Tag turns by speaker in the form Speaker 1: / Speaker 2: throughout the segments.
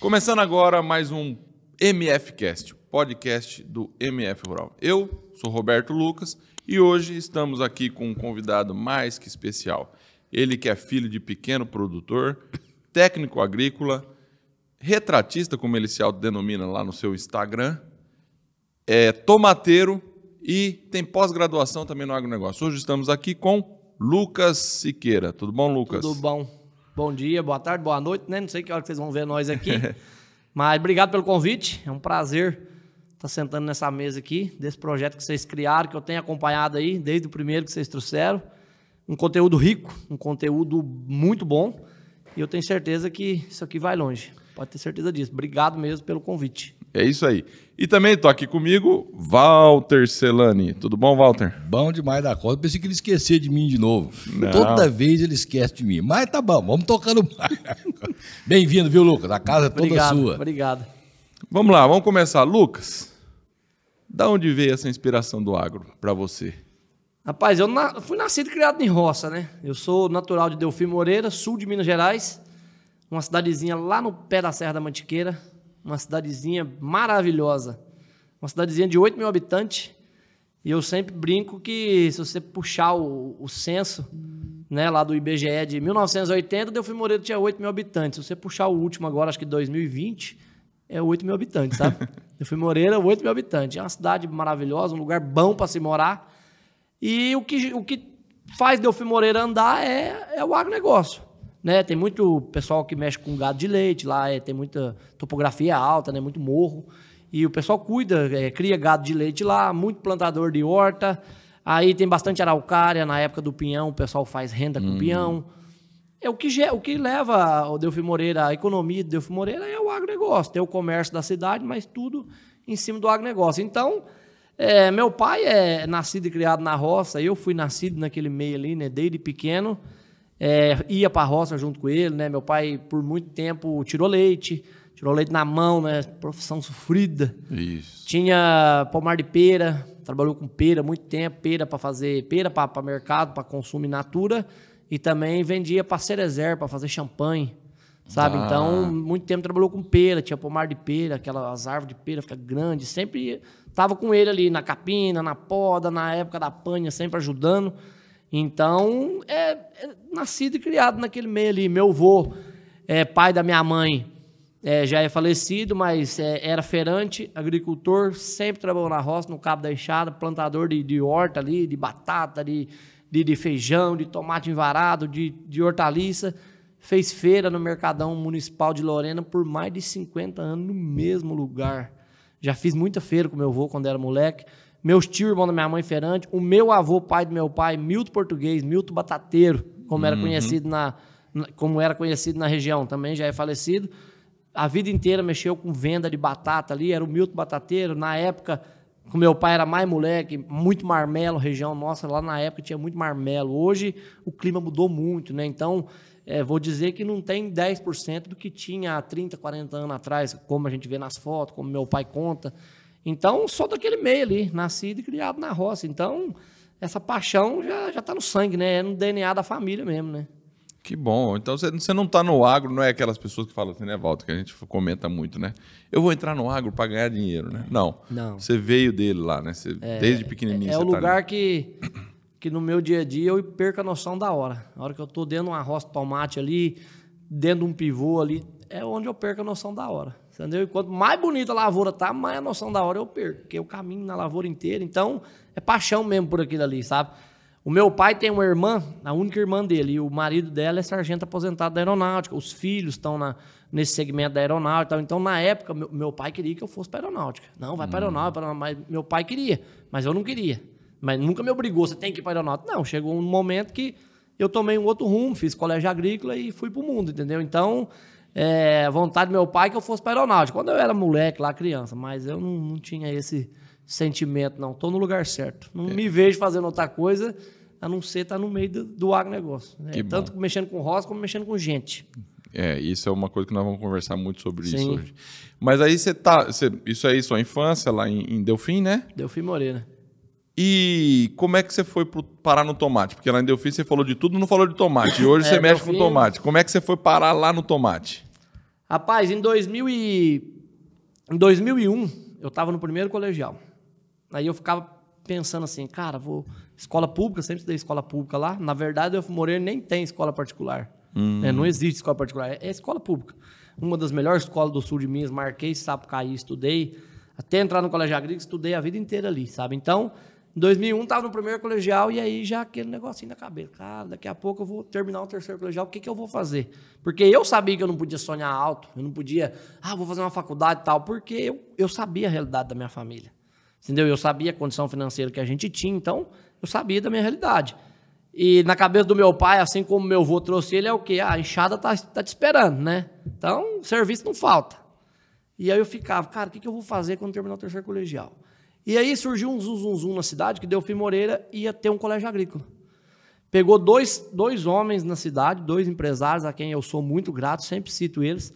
Speaker 1: Começando agora mais um MFcast, podcast do MF Rural. Eu sou Roberto Lucas e hoje estamos aqui com um convidado mais que especial. Ele que é filho de pequeno produtor, técnico agrícola, retratista, como ele se autodenomina lá no seu Instagram, é tomateiro e tem pós-graduação também no agronegócio. Hoje estamos aqui com Lucas Siqueira. Tudo bom, Lucas? Tudo
Speaker 2: bom. Bom dia, boa tarde, boa noite, né? Não sei que hora que vocês vão ver nós aqui. Mas obrigado pelo convite. É um prazer estar sentando nessa mesa aqui, desse projeto que vocês criaram, que eu tenho acompanhado aí desde o primeiro que vocês trouxeram. Um conteúdo rico, um conteúdo muito bom. E eu tenho certeza que isso aqui vai longe. Pode ter certeza disso. Obrigado mesmo pelo convite.
Speaker 1: É isso aí. E também estou aqui comigo, Walter Celani. Tudo bom,
Speaker 3: Walter? Bom demais da conta. Pensei que ele esquecia de mim de novo. Não. Toda vez ele esquece de mim. Mas tá bom, vamos tocando mais. Bem-vindo, viu, Lucas? A casa é toda obrigado, sua.
Speaker 2: Obrigado.
Speaker 1: Vamos lá, vamos começar. Lucas, da onde veio essa inspiração do agro para você?
Speaker 2: Rapaz, eu na... fui nascido e criado em roça, né? Eu sou natural de Delfim Moreira, sul de Minas Gerais, uma cidadezinha lá no pé da Serra da Mantiqueira, uma cidadezinha maravilhosa. Uma cidadezinha de 8 mil habitantes. E eu sempre brinco que se você puxar o, o censo né, lá do IBGE de 1980, Delfim Moreira tinha 8 mil habitantes. Se você puxar o último agora, acho que 2020, é 8 mil habitantes, tá? Delfim Moreira, 8 mil habitantes. É uma cidade maravilhosa, um lugar bom para se morar. E o que, o que faz Delfim Moreira andar é, é o agronegócio né? Tem muito pessoal que mexe com gado de leite, lá é, tem muita topografia alta, né? Muito morro. E o pessoal cuida, é, cria gado de leite lá, muito plantador de horta. Aí tem bastante araucária na época do pinhão, o pessoal faz renda com hum. pinhão. É o que, o que leva o Delfim Moreira, a economia do Delfim Moreira é o agronegócio, tem o comércio da cidade, mas tudo em cima do agronegócio. Então, é, meu pai é nascido e criado na roça, eu fui nascido naquele meio ali, né, desde pequeno é, ia para a roça junto com ele, né? Meu pai, por muito tempo, tirou leite, tirou leite na mão, né? Profissão sofrida. Isso. Tinha pomar de pera, trabalhou com pera muito tempo, pera para fazer, pera para mercado, para consumo in natura, e também vendia para Cerezer, para fazer champanhe. Sabe? Ah. Então, muito tempo trabalhou com pera, tinha pomar de pera, aquelas árvores de pera fica grande, sempre tava com ele ali na capina, na poda, na época da panha, sempre ajudando. Então, é, é nascido e criado naquele meio ali. Meu avô, é, pai da minha mãe, é, já é falecido, mas é, era feirante, agricultor, sempre trabalhou na roça, no Cabo da Enxada, plantador de, de horta ali, de batata, de, de, de, feijão, de tomate envarado, de, de hortaliça. Fez feira no Mercadão Municipal de Lorena por mais de 50 anos no mesmo lugar. Já fiz muita feira com meu avô quando era moleque meus tios, irmão da minha mãe, Ferante, o meu avô, pai do meu pai, Milton Português, Milton Batateiro, como era uhum. conhecido na como era conhecido na região, também já é falecido. A vida inteira mexeu com venda de batata ali, era o Milton Batateiro. Na época, com meu pai era mais moleque, muito marmelo, região nossa, lá na época tinha muito marmelo. Hoje o clima mudou muito, né? Então, é, vou dizer que não tem 10% do que tinha há 30, 40 anos atrás, como a gente vê nas fotos, como meu pai conta. Então, sou daquele meio ali, nascido e criado na roça. Então, essa paixão já já está no sangue, né? É no DNA da família mesmo, né? Que
Speaker 1: bom. Então você não está no agro, não é aquelas pessoas que falam assim, né, Walter, que a gente comenta muito, né? Eu vou entrar no agro para ganhar dinheiro, né? Não. Não. Você veio dele lá, né? é, desde pequenininho. É, é o tá lugar
Speaker 2: tá que, que no meu dia a dia eu perco a noção da hora. A hora que eu estou dentro de uma roça de tomate ali, dentro de um pivô ali, é onde eu perco a noção da hora. Entendeu? E quanto mais bonita a lavoura tá, mais a noção da hora eu perco, porque eu caminho na lavoura inteira. Então, é paixão mesmo por aquilo ali, sabe? O meu pai tem uma irmã, a única irmã dele, e o marido dela é sargento aposentado da aeronáutica. Os filhos estão nesse segmento da aeronáutica. Então, na época, meu, meu pai queria que eu fosse para aeronáutica. Não, vai para hum. aeronáutica, pra, mas meu pai queria, mas eu não queria. Mas nunca me obrigou, você tem que ir para aeronáutica. Não, chegou um momento que eu tomei um outro rumo, fiz colégio agrícola e fui para o mundo, entendeu? Então, é, vontade do meu pai que eu fosse para aeronáutica, quando eu era moleque lá, criança, mas eu não, não tinha esse sentimento, não. Estou no lugar certo. Não é. me vejo fazendo outra coisa a não ser estar tá no meio do, do agronegócio. Né? Tanto mexendo com roça como mexendo com gente.
Speaker 1: É, isso é uma coisa que nós vamos conversar muito sobre Sim. isso hoje. Mas aí você tá. Você, isso aí, é sua infância lá em, em Delfim, né? Delfim Moreira. E como é que você foi parar no tomate? Porque lá em Delphi você falou de tudo, não falou de tomate. E hoje é, você mexe com com tomate. Como é que você foi parar lá no tomate?
Speaker 2: Rapaz, em, 2000 e... em 2001, eu estava no primeiro colegial. Aí eu ficava pensando assim, cara, vou escola pública, sempre estudei escola pública lá. Na verdade, eu morei nem tem escola particular. É, hum. Não existe escola particular, é, é escola pública. Uma das melhores escolas do sul de Minas, marquei Sapucaí, estudei. Até entrar no colégio agrícola, estudei a vida inteira ali, sabe? Então, em 2001 estava no primeiro colegial e aí já aquele negocinho na cabeça. Cara, daqui a pouco eu vou terminar o terceiro colegial, o que, que eu vou fazer? Porque eu sabia que eu não podia sonhar alto, eu não podia, ah, vou fazer uma faculdade e tal, porque eu, eu sabia a realidade da minha família. Entendeu? Eu sabia a condição financeira que a gente tinha, então eu sabia da minha realidade. E na cabeça do meu pai, assim como meu avô trouxe ele, é o quê? Ah, a enxada tá, tá te esperando, né? Então, serviço não falta. E aí eu ficava, cara, o que, que eu vou fazer quando terminar o terceiro colegial? E aí surgiu um zum, zum, zum na cidade que Delfim Moreira ia ter um colégio agrícola. Pegou dois, dois homens na cidade, dois empresários a quem eu sou muito grato, sempre cito eles.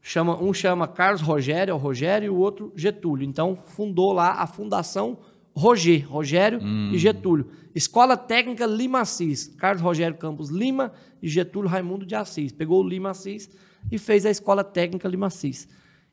Speaker 2: Chama, um chama Carlos Rogério, é o Rogério, e o outro Getúlio. Então fundou lá a Fundação Roger, Rogério hum. e Getúlio. Escola Técnica Lima Assis, Carlos Rogério Campos Lima e Getúlio Raimundo de Assis. Pegou o Lima Assis e fez a Escola Técnica Lima Assis.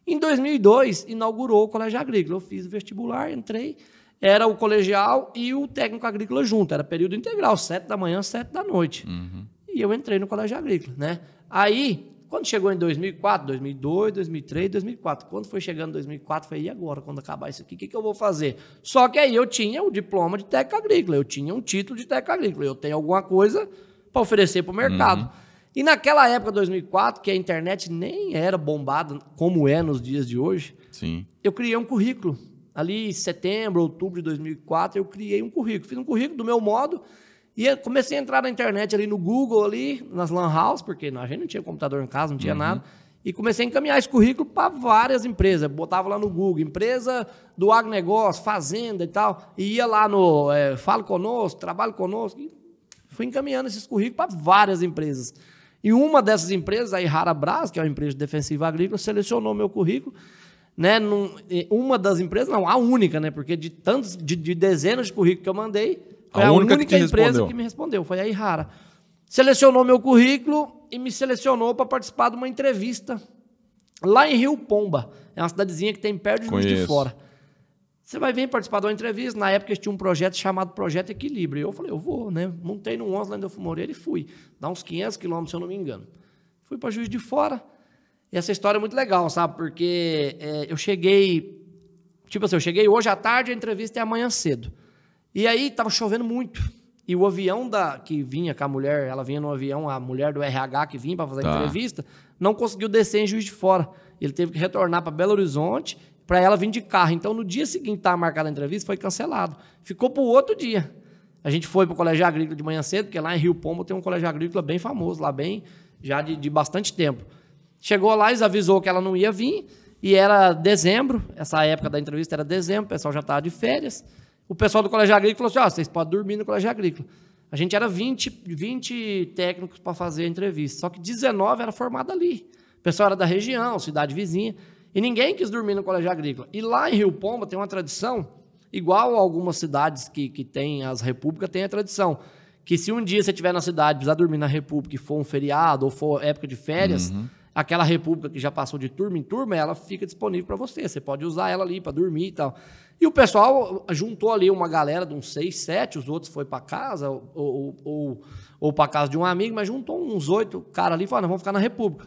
Speaker 2: Em 2002, inaugurou o Colégio Agrícola. Eu fiz o vestibular, entrei, era o colegial e o técnico agrícola junto, era período integral, sete da manhã, sete da noite. Uhum. E eu entrei no Colégio Agrícola, né? Aí, quando chegou em 2004, 2002, 2003, 2004, quando foi chegando 2004, foi e agora, quando acabar isso aqui, o que, que eu vou fazer? Só que aí eu tinha o diploma de técnico agrícola, eu tinha um título de técnico agrícola, eu tenho alguma coisa para oferecer para o mercado. Uhum. E naquela época, 2004, que a internet nem era bombada como é nos dias de hoje, Sim. eu criei um currículo. Ali em setembro, outubro de 2004, eu criei um currículo. Fiz um currículo do meu modo e comecei a entrar na internet ali no Google, ali nas lan house, porque a gente não tinha computador em casa, não tinha uhum. nada. E comecei a encaminhar esse currículo para várias empresas. Botava lá no Google, empresa do agronegócio, fazenda e tal. E ia lá no é, eh, Fala Conosco, Trabalho Conosco. E fui encaminhando esses currículos para várias empresas. E uma dessas empresas, a Irara Brás, que é uma empresa de defensiva agrícola, selecionou meu currículo. Né, num, uma das empresas, não, a única, né? Porque de tantos, de, de dezenas de currículos que eu mandei, foi a, a única, única empresa respondeu. que me respondeu, foi a Irara. Selecionou meu currículo e me selecionou para participar de uma entrevista lá em Rio Pomba. É uma cidadezinha que tem perto de de Fora. Você vai vir participar de uma entrevista. Na época, tinha um projeto chamado Projeto Equilíbrio. Eu falei, eu vou, né? Montei no ônibus lá em Delfim Moreira e fui. Dá uns 500 quilômetros, se eu não me engano. Fui para Juiz de Fora. E essa história é muito legal, sabe? Porque é, eu cheguei... Tipo assim, eu cheguei hoje à tarde, a entrevista é amanhã cedo. E aí, estava chovendo muito. E o avião da que vinha com a mulher, ela vinha no avião, a mulher do RH que vinha para fazer a tá. entrevista, não conseguiu descer em Juiz de Fora. Ele teve que retornar para Belo Horizonte para ela vir de carro. Então, no dia seguinte estava marcada a entrevista, foi cancelado. Ficou para o outro dia. A gente foi para o Colégio Agrícola de manhã cedo, porque lá em Rio Pombo tem um colégio agrícola bem famoso, lá bem, já de, de bastante tempo. Chegou lá, eles avisou que ela não ia vir, e era dezembro, essa época da entrevista era dezembro, o pessoal já estava de férias. O pessoal do Colégio Agrícola falou assim: vocês podem dormir no Colégio Agrícola. A gente era 20, 20 técnicos para fazer a entrevista, só que 19 era formado ali. O pessoal era da região, cidade vizinha. E ninguém quis dormir no colégio agrícola. E lá em Rio Pomba tem uma tradição, igual algumas cidades que, que tem as repúblicas, tem a tradição. Que se um dia você estiver na cidade, precisar dormir na república e for um feriado ou for época de férias, uhum. aquela república que já passou de turma em turma, ela fica disponível para você. Você pode usar ela ali para dormir e tal. E o pessoal juntou ali uma galera de uns seis, sete, os outros foi para casa ou, ou, ou, ou para casa de um amigo, mas juntou uns oito caras ali e falou, vamos ficar na república.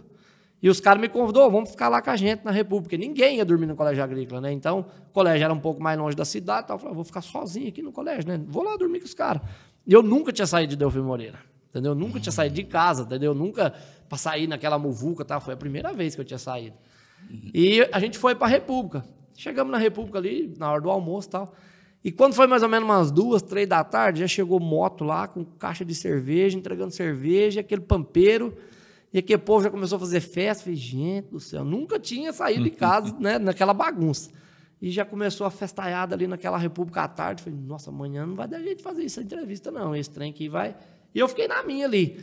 Speaker 2: E os caras me convidou, vamos ficar lá com a gente na República. Ninguém ia dormir no colégio agrícola, né? Então, o colégio era um pouco mais longe da cidade, tal. eu falei, ah, vou ficar sozinho aqui no colégio, né? Vou lá dormir com os caras. E eu nunca tinha saído de Delfim Moreira, entendeu? Nunca tinha saído de casa, entendeu? Nunca para sair naquela muvuca, tal. Foi a primeira vez que eu tinha saído. Uhum. E a gente foi para a República. Chegamos na República ali, na hora do almoço, tal. E quando foi mais ou menos umas duas, três da tarde, já chegou moto lá com caixa de cerveja, entregando cerveja, aquele pampeiro. E aquele povo já começou a fazer festa. Falei, gente do céu, nunca tinha saído de casa né, naquela bagunça. E já começou a festaiada ali naquela República à tarde. Falei, nossa, amanhã não vai dar jeito de fazer essa entrevista não. Esse trem aqui vai. E eu fiquei na minha ali.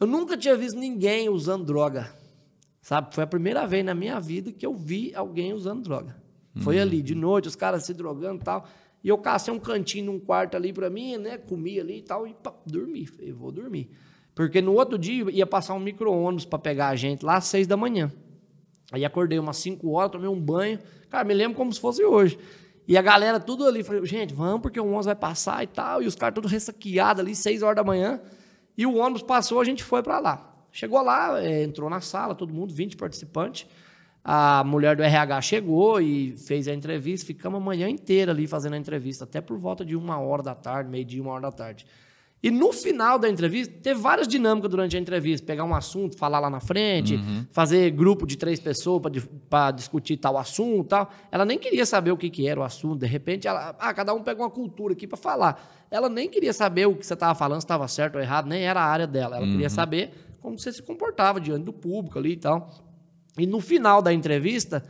Speaker 2: Eu nunca tinha visto ninguém usando droga. Sabe? Foi a primeira vez na minha vida que eu vi alguém usando droga. Uhum. Foi ali, de noite, os caras se drogando e tal. E eu cacei um cantinho num quarto ali para mim, né? Comi ali e tal, e pá, dormi. Falei, vou dormir. Porque no outro dia ia passar um micro-ônibus para pegar a gente lá às seis da manhã. Aí acordei umas cinco horas, tomei um banho. Cara, me lembro como se fosse hoje. E a galera tudo ali, falei, gente, vamos porque o ônibus vai passar e tal. E os caras todos ressaqueados ali, seis horas da manhã. E o ônibus passou, a gente foi para lá. Chegou lá, é, entrou na sala, todo mundo, 20 participantes. A mulher do RH chegou e fez a entrevista. Ficamos a manhã inteira ali fazendo a entrevista, até por volta de uma hora da tarde, meio-dia, uma hora da tarde. E no final da entrevista, ter várias dinâmicas durante a entrevista. Pegar um assunto, falar lá na frente, uhum. fazer grupo de três pessoas para discutir tal assunto tal. Ela nem queria saber o que, que era o assunto. De repente, ela, ah, cada um pega uma cultura aqui para falar. Ela nem queria saber o que você estava falando, se estava certo ou errado, nem era a área dela. Ela uhum. queria saber como você se comportava diante do público ali e tal. E no final da entrevista,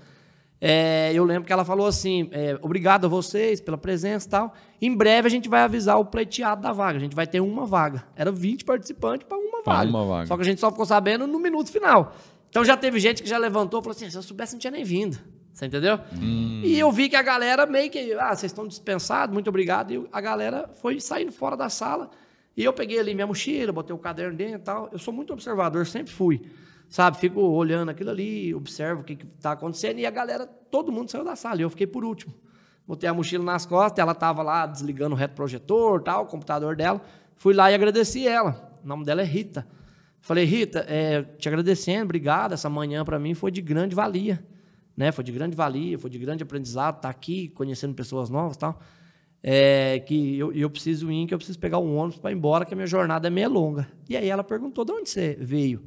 Speaker 2: é, eu lembro que ela falou assim: é, obrigado a vocês pela presença e tal. Em breve a gente vai avisar o pleiteado da vaga. A gente vai ter uma vaga. Era 20 participantes para uma,
Speaker 3: vaga. uma vaga. Só
Speaker 2: que a gente só ficou sabendo no minuto final. Então já teve gente que já levantou e falou assim: ah, se eu soubesse, não tinha nem vindo. Você entendeu? Hum. E eu vi que a galera meio que. Ah, vocês estão dispensados, muito obrigado. E a galera foi saindo fora da sala. E eu peguei ali minha mochila, botei o caderno dentro e tal. Eu sou muito observador, sempre fui sabe? Fico olhando aquilo ali, observo o que está acontecendo e a galera, todo mundo saiu da sala e eu fiquei por último. Botei a mochila nas costas, ela estava lá desligando o retroprojetor, tal, o computador dela. Fui lá e agradeci ela. O nome dela é Rita. Falei, Rita, é, te agradecendo, obrigado. Essa manhã para mim foi de grande valia, né? Foi de grande valia, foi de grande aprendizado estar tá aqui, conhecendo pessoas novas, tal. É, que eu, eu preciso ir, que eu preciso pegar um ônibus para ir embora, que a minha jornada é meio longa. E aí ela perguntou, de onde você veio?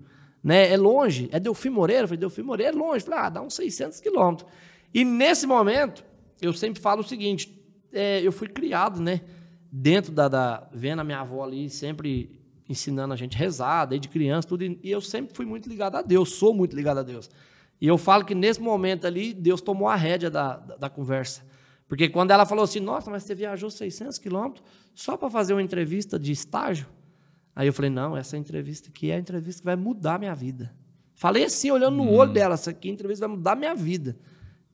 Speaker 2: né? É longe. É Delfim Moreira? Eu falei, Delfim Moreira é longe. Eu falei, ah, dá uns 600 quilômetros. E nesse momento, eu sempre falo o seguinte, é, eu fui criado, né? Dentro da, da... Vendo a minha avó ali, sempre ensinando a gente a rezar, desde criança, tudo. E eu sempre fui muito ligado a Deus, sou muito ligado a Deus. E eu falo que nesse momento ali, Deus tomou a rédea da, da, da conversa. Porque quando ela falou assim, nossa, mas você viajou 600 quilômetros só para fazer uma entrevista de estágio? Aí eu falei, não, essa entrevista aqui é a entrevista que vai mudar minha vida. Falei assim, olhando no uhum. olho hum. dela, essa aqui é entrevista vai mudar minha vida.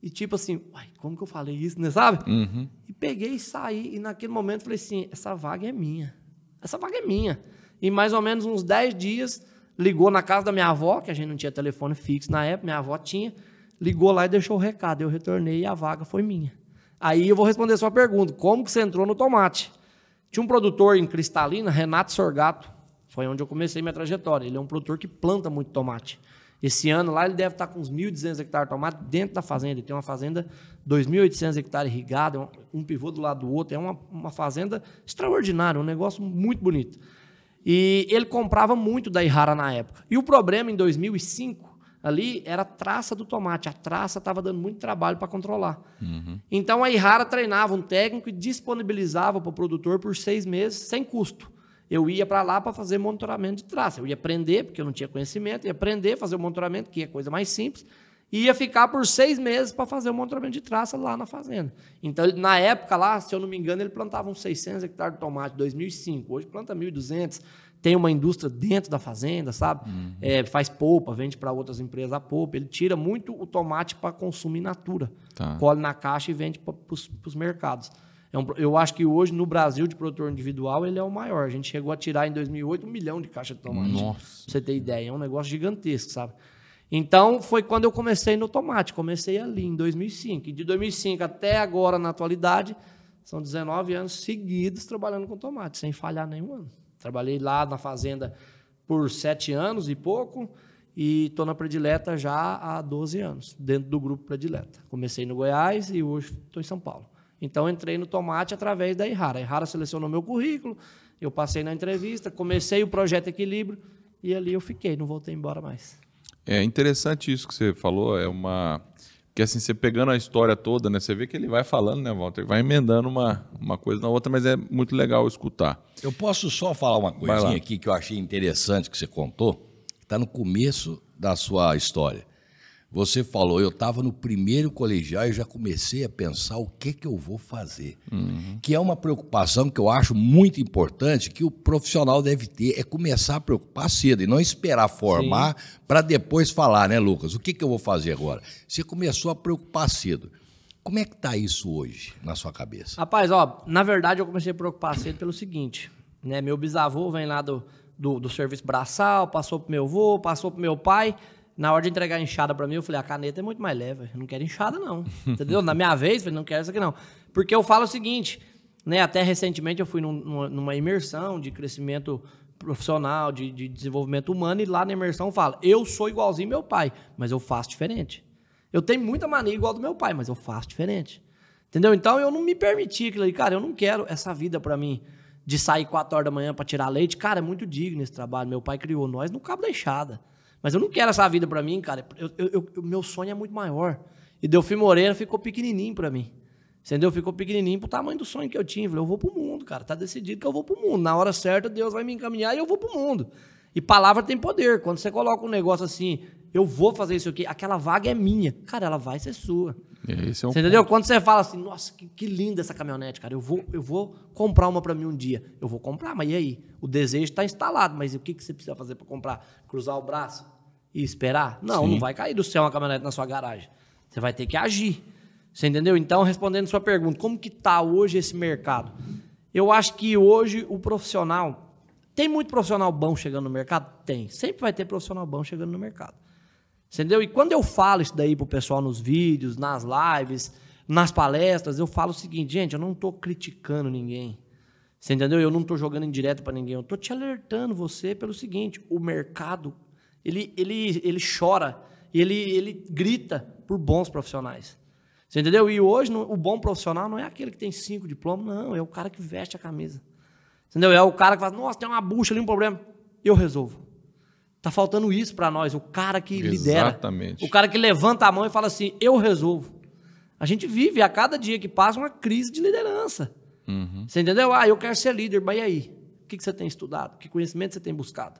Speaker 2: E tipo assim, uai, como que eu falei isso, né, sabe? Uhum. E peguei e saí, e naquele momento falei assim, essa vaga é minha. Essa vaga é minha. E mais ou menos uns 10 dias, ligou na casa da minha avó, que a gente não tinha telefone fixo na época, minha avó tinha, ligou lá e deixou o recado. Eu retornei e a vaga foi minha. Aí eu vou responder a sua pergunta, como que você entrou no tomate? Tinha um produtor em Cristalina, Renato Sorgato, foi onde eu comecei minha trajetória. Ele é um produtor que planta muito tomate. Esse ano lá ele deve estar tá com uns 1.200 hectares de tomate dentro da fazenda. Ele tem uma fazenda 2.800 hectares irrigada, é um pivô do lado do outro. É uma, uma fazenda extraordinária, um negócio muito bonito. E ele comprava muito da Irrara na época. E o problema em 2005 ali era a traça do tomate. A traça estava dando muito trabalho para controlar. Uhum. Então a Irara treinava um técnico e disponibilizava para o produtor por seis meses sem custo. Eu ia para lá para fazer monitoramento de traça. Eu ia aprender, porque eu não tinha conhecimento, ia aprender, fazer o monitoramento, que é coisa mais simples, e ia ficar por seis meses para fazer o monitoramento de traça lá na fazenda. Então, na época lá, se eu não me engano, ele plantava uns 600 hectares de tomate, 2005. Hoje planta 1.200 tem uma indústria dentro da fazenda, sabe? Uhum. É, faz polpa, vende para outras empresas a polpa. Ele tira muito o tomate para consumo in natura. Tá. Colhe na caixa e vende para os mercados. É um, eu acho que hoje, no Brasil, de produtor individual, ele é o maior. A gente chegou a tirar em 2008 um milhão de caixas de tomate. Nossa. Pra você ter ideia, é um negócio gigantesco, sabe? Então, foi quando eu comecei no tomate. Comecei ali, em 2005. E de 2005 até agora, na atualidade, são 19 anos seguidos trabalhando com tomate, sem falhar nenhum ano. Trabalhei lá na fazenda por sete anos e pouco e estou na predileta já há 12 anos, dentro do grupo predileta. Comecei no Goiás e hoje estou em São Paulo. Então entrei no tomate através da Errara. A Errara selecionou meu currículo, eu passei na entrevista, comecei o projeto Equilíbrio e ali eu fiquei, não voltei embora mais.
Speaker 1: É interessante isso que você falou, é uma que assim, você pegando a história toda, né, você vê que ele vai falando, né, Walter? Ele vai emendando uma, uma coisa na outra, mas é muito legal escutar.
Speaker 3: Eu posso só falar uma coisinha aqui que eu achei interessante que você contou, que está no começo da sua história. Você falou, eu estava no primeiro colegial e já comecei a pensar o que, que eu vou fazer. Uhum. Que é uma preocupação que eu acho muito importante, que o profissional deve ter, é começar a preocupar cedo e não esperar formar para depois falar, né, Lucas? O que, que eu vou fazer agora? Você começou a preocupar cedo. Como é que está isso hoje na sua cabeça?
Speaker 2: Rapaz, ó, na verdade eu comecei a preocupar cedo pelo seguinte, né? Meu bisavô vem lá do, do, do serviço braçal, passou pro meu avô, passou pro meu pai na hora de entregar a enxada para mim, eu falei, a caneta é muito mais leve, eu não quero enxada não. Entendeu? Na minha vez, eu falei, não quero isso aqui não. Porque eu falo o seguinte, né, até recentemente eu fui num, numa, numa, imersão de crescimento profissional, de, de desenvolvimento humano, e lá na imersão falo: eu sou igualzinho meu pai, mas eu faço diferente. Eu tenho muita mania igual do meu pai, mas eu faço diferente. Entendeu? Então eu não me permiti aquilo ali, cara, eu não quero essa vida para mim de sair 4 horas da manhã para tirar leite. Cara, é muito digno esse trabalho. Meu pai criou nós no cabo da enxada. Mas eu não quero essa vida para mim, cara. Eu, eu, eu, meu sonho é muito maior. E Delfim Moreira ficou pequenininho para mim. Entendeu? Ficou pequenininho pro tamanho do sonho que eu tinha. Falei, eu vou pro mundo, cara. Tá decidido que eu vou pro mundo. Na hora certa, Deus vai me encaminhar e eu vou pro mundo. E palavra tem poder. Quando você coloca um negócio assim, eu vou fazer isso aqui, aquela vaga é minha. Cara, ela vai ser sua. É, esse é um você entendeu? Ponto. Quando você fala assim, nossa, que, que, linda essa caminhonete, cara, eu vou, eu vou comprar uma para mim um dia. Eu vou comprar, mas e aí? O desejo está instalado, mas o que, que você precisa fazer para comprar? Cruzar o braço e esperar? Não, Sim. não vai cair do céu uma caminhonete na sua garagem. Você vai ter que agir. Você entendeu? Então, respondendo sua pergunta, como que está hoje esse mercado? Eu acho que hoje o profissional... Tem muito profissional bom chegando no mercado? Tem. Sempre vai ter profissional bom chegando no mercado. Entendeu? E quando eu falo isso daí pro pessoal nos vídeos, nas lives, nas palestras, eu falo o seguinte, gente, eu não estou criticando ninguém. Você entendeu? Eu não estou jogando indireto para ninguém. Eu estou te alertando você pelo seguinte: o mercado ele, ele, ele chora, ele, ele grita por bons profissionais. Você entendeu? E hoje o bom profissional não é aquele que tem cinco diplomas, não. É o cara que veste a camisa. Entendeu? É o cara que fala: nossa, tem uma bucha ali, um problema. Eu resolvo. Tá faltando isso para nós, o cara que Exatamente. lidera. Exatamente. O cara que levanta a mão e fala assim: eu resolvo. A gente vive a cada dia que passa uma crise de liderança. Uhum. Você entendeu? Ah, eu quero ser líder, mas e aí? O que você tem estudado? Que conhecimento você tem buscado?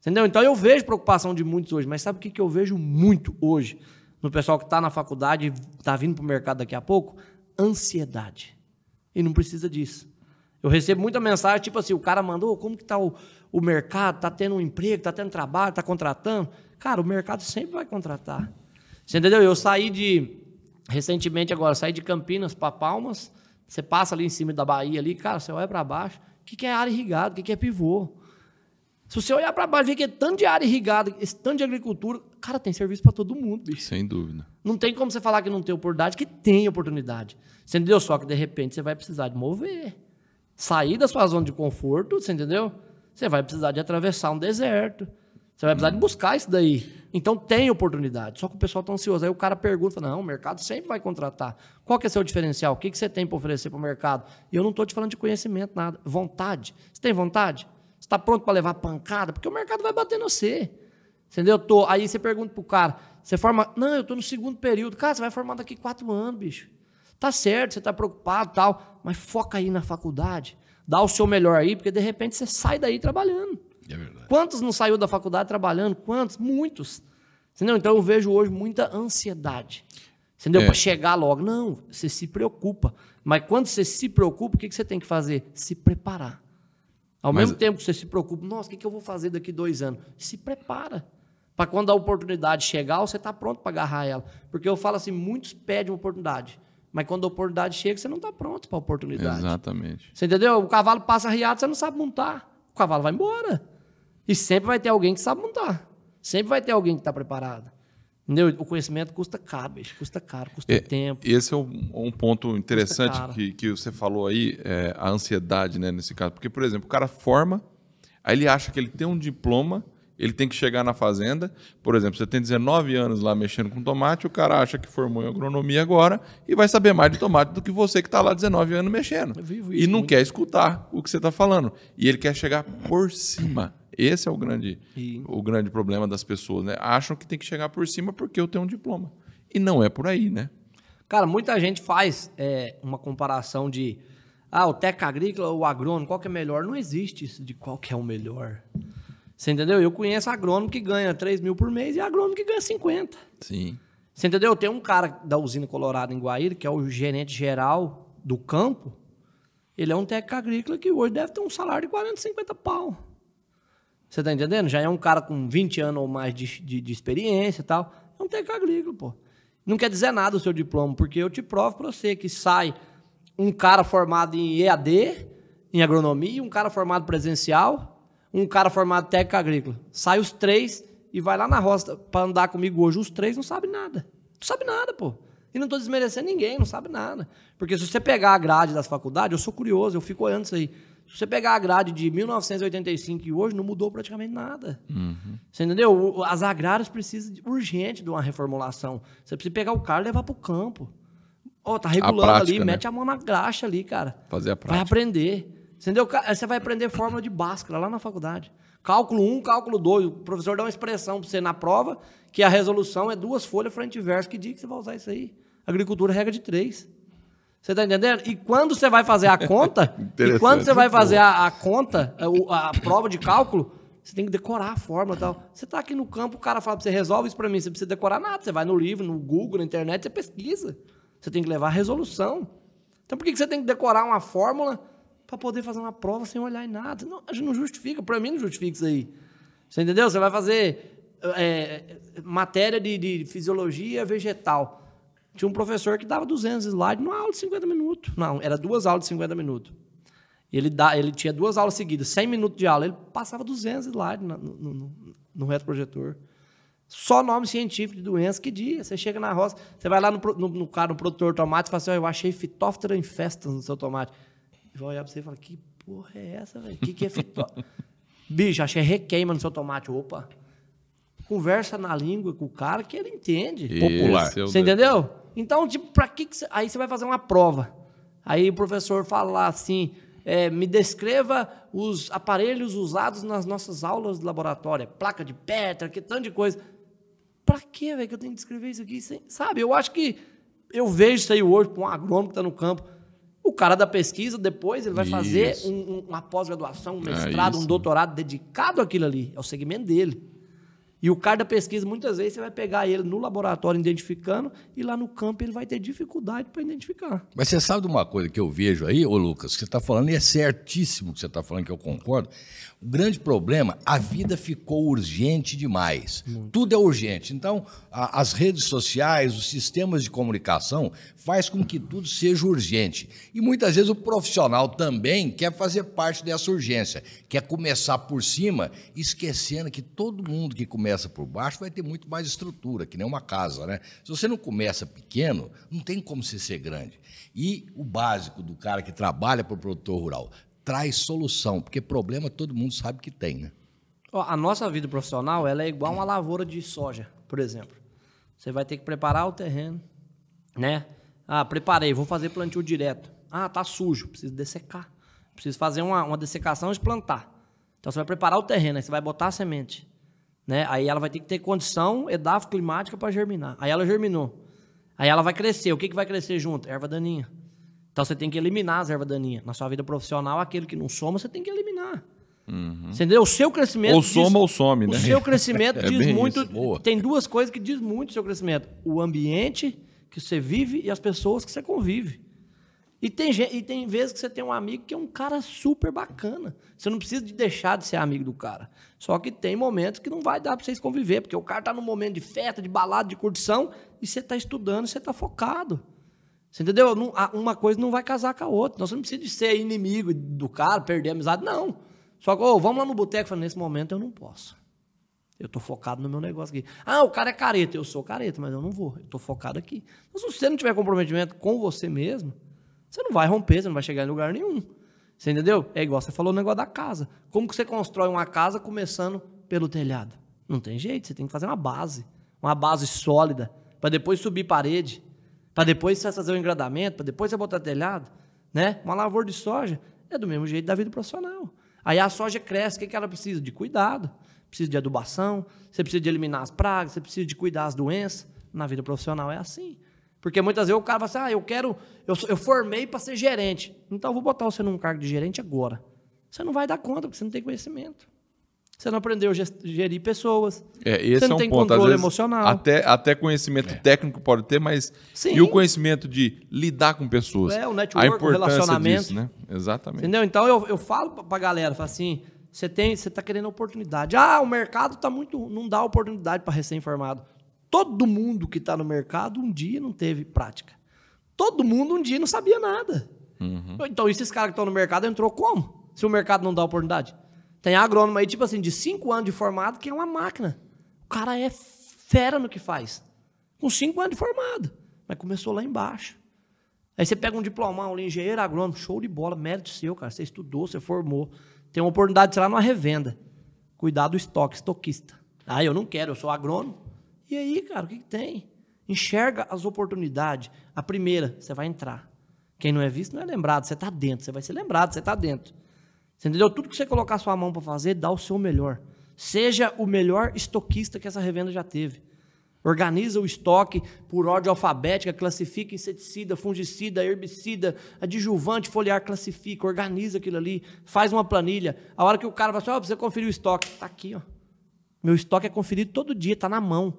Speaker 2: Entendeu? Então eu vejo preocupação de muitos hoje, mas sabe o que eu vejo muito hoje no pessoal que está na faculdade e está vindo para o mercado daqui a pouco? Ansiedade. E não precisa disso. Eu recebo muita mensagem, tipo assim, o cara mandou, como que tá o o mercado, está tendo um emprego, está tendo trabalho, está contratando. Cara, o mercado sempre vai contratar. Você entendeu? Eu saí de. Recentemente agora, saí de Campinas para Palmas. Você passa ali em cima da Bahia ali, cara, você olha para baixo. O que, que é área irrigada? O que, que é pivô? Se você olhar para baixo e ver que é tanto de área irrigada, esse tanto de agricultura, cara, tem serviço para todo mundo, bicho. Sem dúvida. Não tem como você falar que não tem oportunidade, que tem oportunidade. Você entendeu? Só que de repente você vai precisar de mover. Sair da sua zona de conforto, você entendeu? Você vai precisar de atravessar um deserto. Você vai precisar de buscar isso daí. Então tem oportunidade. Só que o pessoal está ansioso. Aí o cara pergunta: não, o mercado sempre vai contratar. Qual que é seu diferencial? O que, que você tem para oferecer para o mercado? E eu não estou te falando de conhecimento, nada. Vontade. Você tem vontade? Você está pronto para levar pancada? Porque o mercado vai bater no você. Entendeu? Tô. Aí você pergunta pro cara: você forma. Não, eu estou no segundo período. Cara, você vai formar daqui quatro anos, bicho. Tá certo, você está preocupado tal, mas foca aí na faculdade. Dá o seu melhor aí, porque de repente você sai daí trabalhando. É verdade. Quantos não saiu da faculdade trabalhando? Quantos? Muitos. Entendeu? Então eu vejo hoje muita ansiedade. Entendeu? É. Para chegar logo. Não, você se preocupa. Mas quando você se preocupa, o que, que você tem que fazer? Se preparar. Ao Mas... mesmo tempo que você se preocupa, nossa, o que, que eu vou fazer daqui dois anos? Se prepara. Para quando a oportunidade chegar, você está pronto para agarrar ela. Porque eu falo assim, muitos pedem oportunidade. Mas quando a oportunidade chega, você não está pronto para a oportunidade.
Speaker 1: Exatamente.
Speaker 2: Você entendeu? O cavalo passa riado, você não sabe montar. O cavalo vai embora. E sempre vai ter alguém que sabe montar. Sempre vai ter alguém que está preparado. Entendeu? O conhecimento custa caro, bicho. custa caro, custa
Speaker 1: é, tempo. Esse é um, um ponto interessante que, que você falou aí, é, a ansiedade, né, nesse caso. Porque, por exemplo, o cara forma, aí ele acha que ele tem um diploma, ele tem que chegar na fazenda, por exemplo, você tem 19 anos lá mexendo com tomate, o cara acha que formou em agronomia agora e vai saber mais de tomate do que você que está lá 19 anos mexendo. e não muito. quer escutar o que você está falando. E ele quer chegar por cima. Esse é o grande, o grande problema das pessoas, né? Acham que tem que chegar por cima porque eu tenho um diploma. E não é por aí, né?
Speaker 2: Cara, muita gente faz é, uma comparação de ah, o Teca Agrícola ou o agrônomo, qual que é melhor? Não existe isso de qual que é o melhor. Você entendeu? Eu conheço agrônomo que ganha 3 mil por mês e agrônomo que ganha 50. Sim. Você entendeu? Tem um cara da usina Colorado em Guaíra, que é o gerente geral do campo. Ele é um técnico agrícola que hoje deve ter um salário de 40, 50 pau. Você tá entendendo? Já é um cara com 20 anos ou mais de, de, de experiência e tal. É um técnico agrícola, pô. Não quer dizer nada o seu diploma, porque eu te provo para você que sai um cara formado em EAD, em agronomia, um cara formado presencial um cara formado técnico agrícola. Sai os três e vai lá na roça para andar comigo hoje. Os três não sabem nada. Não sabe nada, pô. E não estou desmerecendo ninguém, não sabe nada. Porque se você pegar a grade das faculdades, eu sou curioso, eu fico olhando isso aí. Se você pegar a grade de 1985 e hoje, não mudou praticamente nada. Uhum. Você entendeu? As agrárias precisam de, urgente de uma reformulação. Você precisa pegar o carro e levar para o campo. Ó, oh, tá regulando prática, ali, né? mete a mão na graxa ali, cara. Fazer a prática. Vai aprender. Entendeu? você vai aprender fórmula de Bhaskara lá na faculdade. Cálculo 1, cálculo 2. O professor dá uma expressão para você na prova, que a resolução é duas folhas frente e verso. Que dia que você vai usar isso aí? Agricultura, regra de três. Você está entendendo? E quando você vai fazer a conta, e quando você vai fazer a, a conta, a, é, a, prova de cálculo, você tem que decorar a fórmula e tal. Você está aqui no campo, o cara fala para você, resolve isso para mim. Você não precisa decorar nada. Você vai no livro, no Google, na internet, você pesquisa. Você tem que levar a resolução. Então por que, que você tem que decorar uma fórmula para poder fazer uma prova sem olhar em nada. Não, a gente não justifica, para mim não justifica isso aí. Você entendeu? Você vai fazer é, matéria de, de fisiologia vegetal. Tinha um professor que dava 200 slides numa aula de 50 minutos. Não, era duas aulas de 50 minutos. Ele, dá, ele tinha duas aulas seguidas, 100 minutos de aula. Ele passava 200 slides no, no, no, no retroprojetor. Só nome científico de doença, que dia. Você chega na roça, você vai lá no, no, no cara, no produtor de tomate, e fala assim: oh, Eu achei fitóftera infestas no seu tomate e vai olhar pra você e falar, que porra é essa, velho? O que, que é feito Bicho, achei requeima no seu tomate. Opa. Conversa na língua com o cara que ele entende. Popular. É você é entendeu? Então, tipo, pra que, que Aí você vai fazer uma prova. Aí o professor fala assim, é, me descreva os aparelhos usados nas nossas aulas de laboratório. Placa de Petra, que tanto de coisa. Pra que, velho, que eu tenho que descrever isso aqui? Sabe, eu acho que... Eu vejo isso aí hoje pra um agrônomo que tá no campo o cara da pesquisa, depois, ele vai Isso. fazer um, um, uma pós-graduação, um é mestrado, é um doutorado dedicado àquilo ali. É o segmento dele. E o cara da pesquisa, muitas vezes, você vai pegar ele no laboratório identificando e lá no campo ele vai ter dificuldade para identificar.
Speaker 3: Mas você sabe de uma coisa que eu vejo aí, ô Lucas, que você está falando, e é certíssimo que você está falando, que eu concordo. O grande problema, a vida ficou urgente demais. Muito. Tudo é urgente. Então, a, as redes sociais, os sistemas de comunicação, faz com que tudo seja urgente. E muitas vezes o profissional também quer fazer parte dessa urgência, quer começar por cima, esquecendo que todo mundo que começa começa por baixo, vai ter muito mais estrutura, que nem uma casa, né? Se você não começa pequeno, não tem como você ser grande. E o básico do cara que trabalha para o produtor rural, traz solução, porque problema todo mundo sabe que tem, né?
Speaker 2: a nossa vida profissional, ela é igual uma lavoura de soja, por exemplo. Você vai ter que preparar o terreno, né? Ah, preparei, vou fazer plantio direto. Ah, tá sujo, preciso dessecar. Preciso fazer uma, uma dessecação e plantar. Então você vai preparar o terreno, aí você vai botar a semente. Né? Aí ela vai ter que ter condição edafoclimática climática para germinar. Aí ela germinou. Aí ela vai crescer. O que, que vai crescer junto? Erva daninha. Então você tem que eliminar as ervas daninhas. Na sua vida profissional, aquele que não soma, você tem que eliminar. Uhum. Entendeu? O seu crescimento. Ou soma diz, ou some, né? O seu crescimento é diz muito. tem duas coisas que diz muito o seu crescimento: o ambiente que você vive e as pessoas que você convive. E tem, e tem vezes que você tem um amigo que é um cara super bacana. Você não precisa de deixar de ser amigo do cara. Só que tem momentos que não vai dar para vocês conviver, porque o cara tá num momento de festa, de balada, de curtição, e você tá estudando, você tá focado. Você entendeu? uma coisa não vai casar com a outra. Então, você não de ser inimigo do cara, perder a amizade, não. Só que, oh, vamos lá no boteco. Nesse momento eu não posso. Eu tô focado no meu negócio aqui. Ah, o cara é careta. Eu sou careta, mas eu não vou. Eu tô focado aqui. Mas então, se você não tiver comprometimento com você mesmo, você não vai romper, você não vai chegar em lugar nenhum. Você entendeu? É igual você falou o negócio da casa. Como que você constrói uma casa começando pelo telhado? Não tem jeito, você tem que fazer uma base, uma base sólida, para depois subir parede, para depois você fazer o um engradamento, para depois você botar telhado, né? Uma lavoura de soja é do mesmo jeito da vida profissional. Aí a soja cresce, o que, é que ela precisa? De cuidado, precisa de adubação, você precisa de eliminar as pragas, você precisa de cuidar as doenças. Na vida profissional é assim. Porque muitas vezes o cara fala assim: ah, eu quero, eu, eu formei para ser gerente. Então eu vou botar você num cargo de gerente agora. Você não vai dar conta, porque você não tem conhecimento. Você não aprendeu a gerir pessoas. É, esse você é não é um tem ponto. controle vezes, emocional.
Speaker 1: Até, até conhecimento é. técnico pode ter, mas. Sim. E o conhecimento de lidar com pessoas. É, o network, o relacionamento. Disso, né? Exatamente. Entendeu?
Speaker 2: Então eu, eu falo pra galera, falo assim. Você tem, você está querendo oportunidade. Ah, o mercado tá muito, não dá oportunidade para recém-formado. Todo mundo que está no mercado um dia não teve prática. Todo mundo um dia não sabia nada. Uhum. Então, esses caras que estão no mercado entrou como? Se o mercado não dá oportunidade. Tem agrônomo aí, tipo assim, de cinco anos de formado, que é uma máquina. O cara é fera no que faz. Com cinco anos de formado. Mas começou lá embaixo. Aí você pega um diplomão, um engenheiro agrônomo, show de bola, mérito seu, cara. Você estudou, você formou. Tem uma oportunidade, sei lá, numa revenda. Cuidar do estoque, estoquista. Ah, eu não quero, eu sou agrônomo. E aí, cara, o que, que tem? Enxerga as oportunidades. A primeira, você vai entrar. Quem não é visto não é lembrado. Você está dentro, você vai ser lembrado, você está dentro. Você entendeu? Tudo que você colocar sua mão para fazer, dá o seu melhor. Seja o melhor estoquista que essa revenda já teve. Organiza o estoque por ordem alfabética, classifica inseticida, fungicida, herbicida, adjuvante, foliar, classifica, organiza aquilo ali, faz uma planilha. A hora que o cara vai assim, ó, oh, você conferiu o estoque, tá aqui, ó. Meu estoque é conferido todo dia, tá na mão.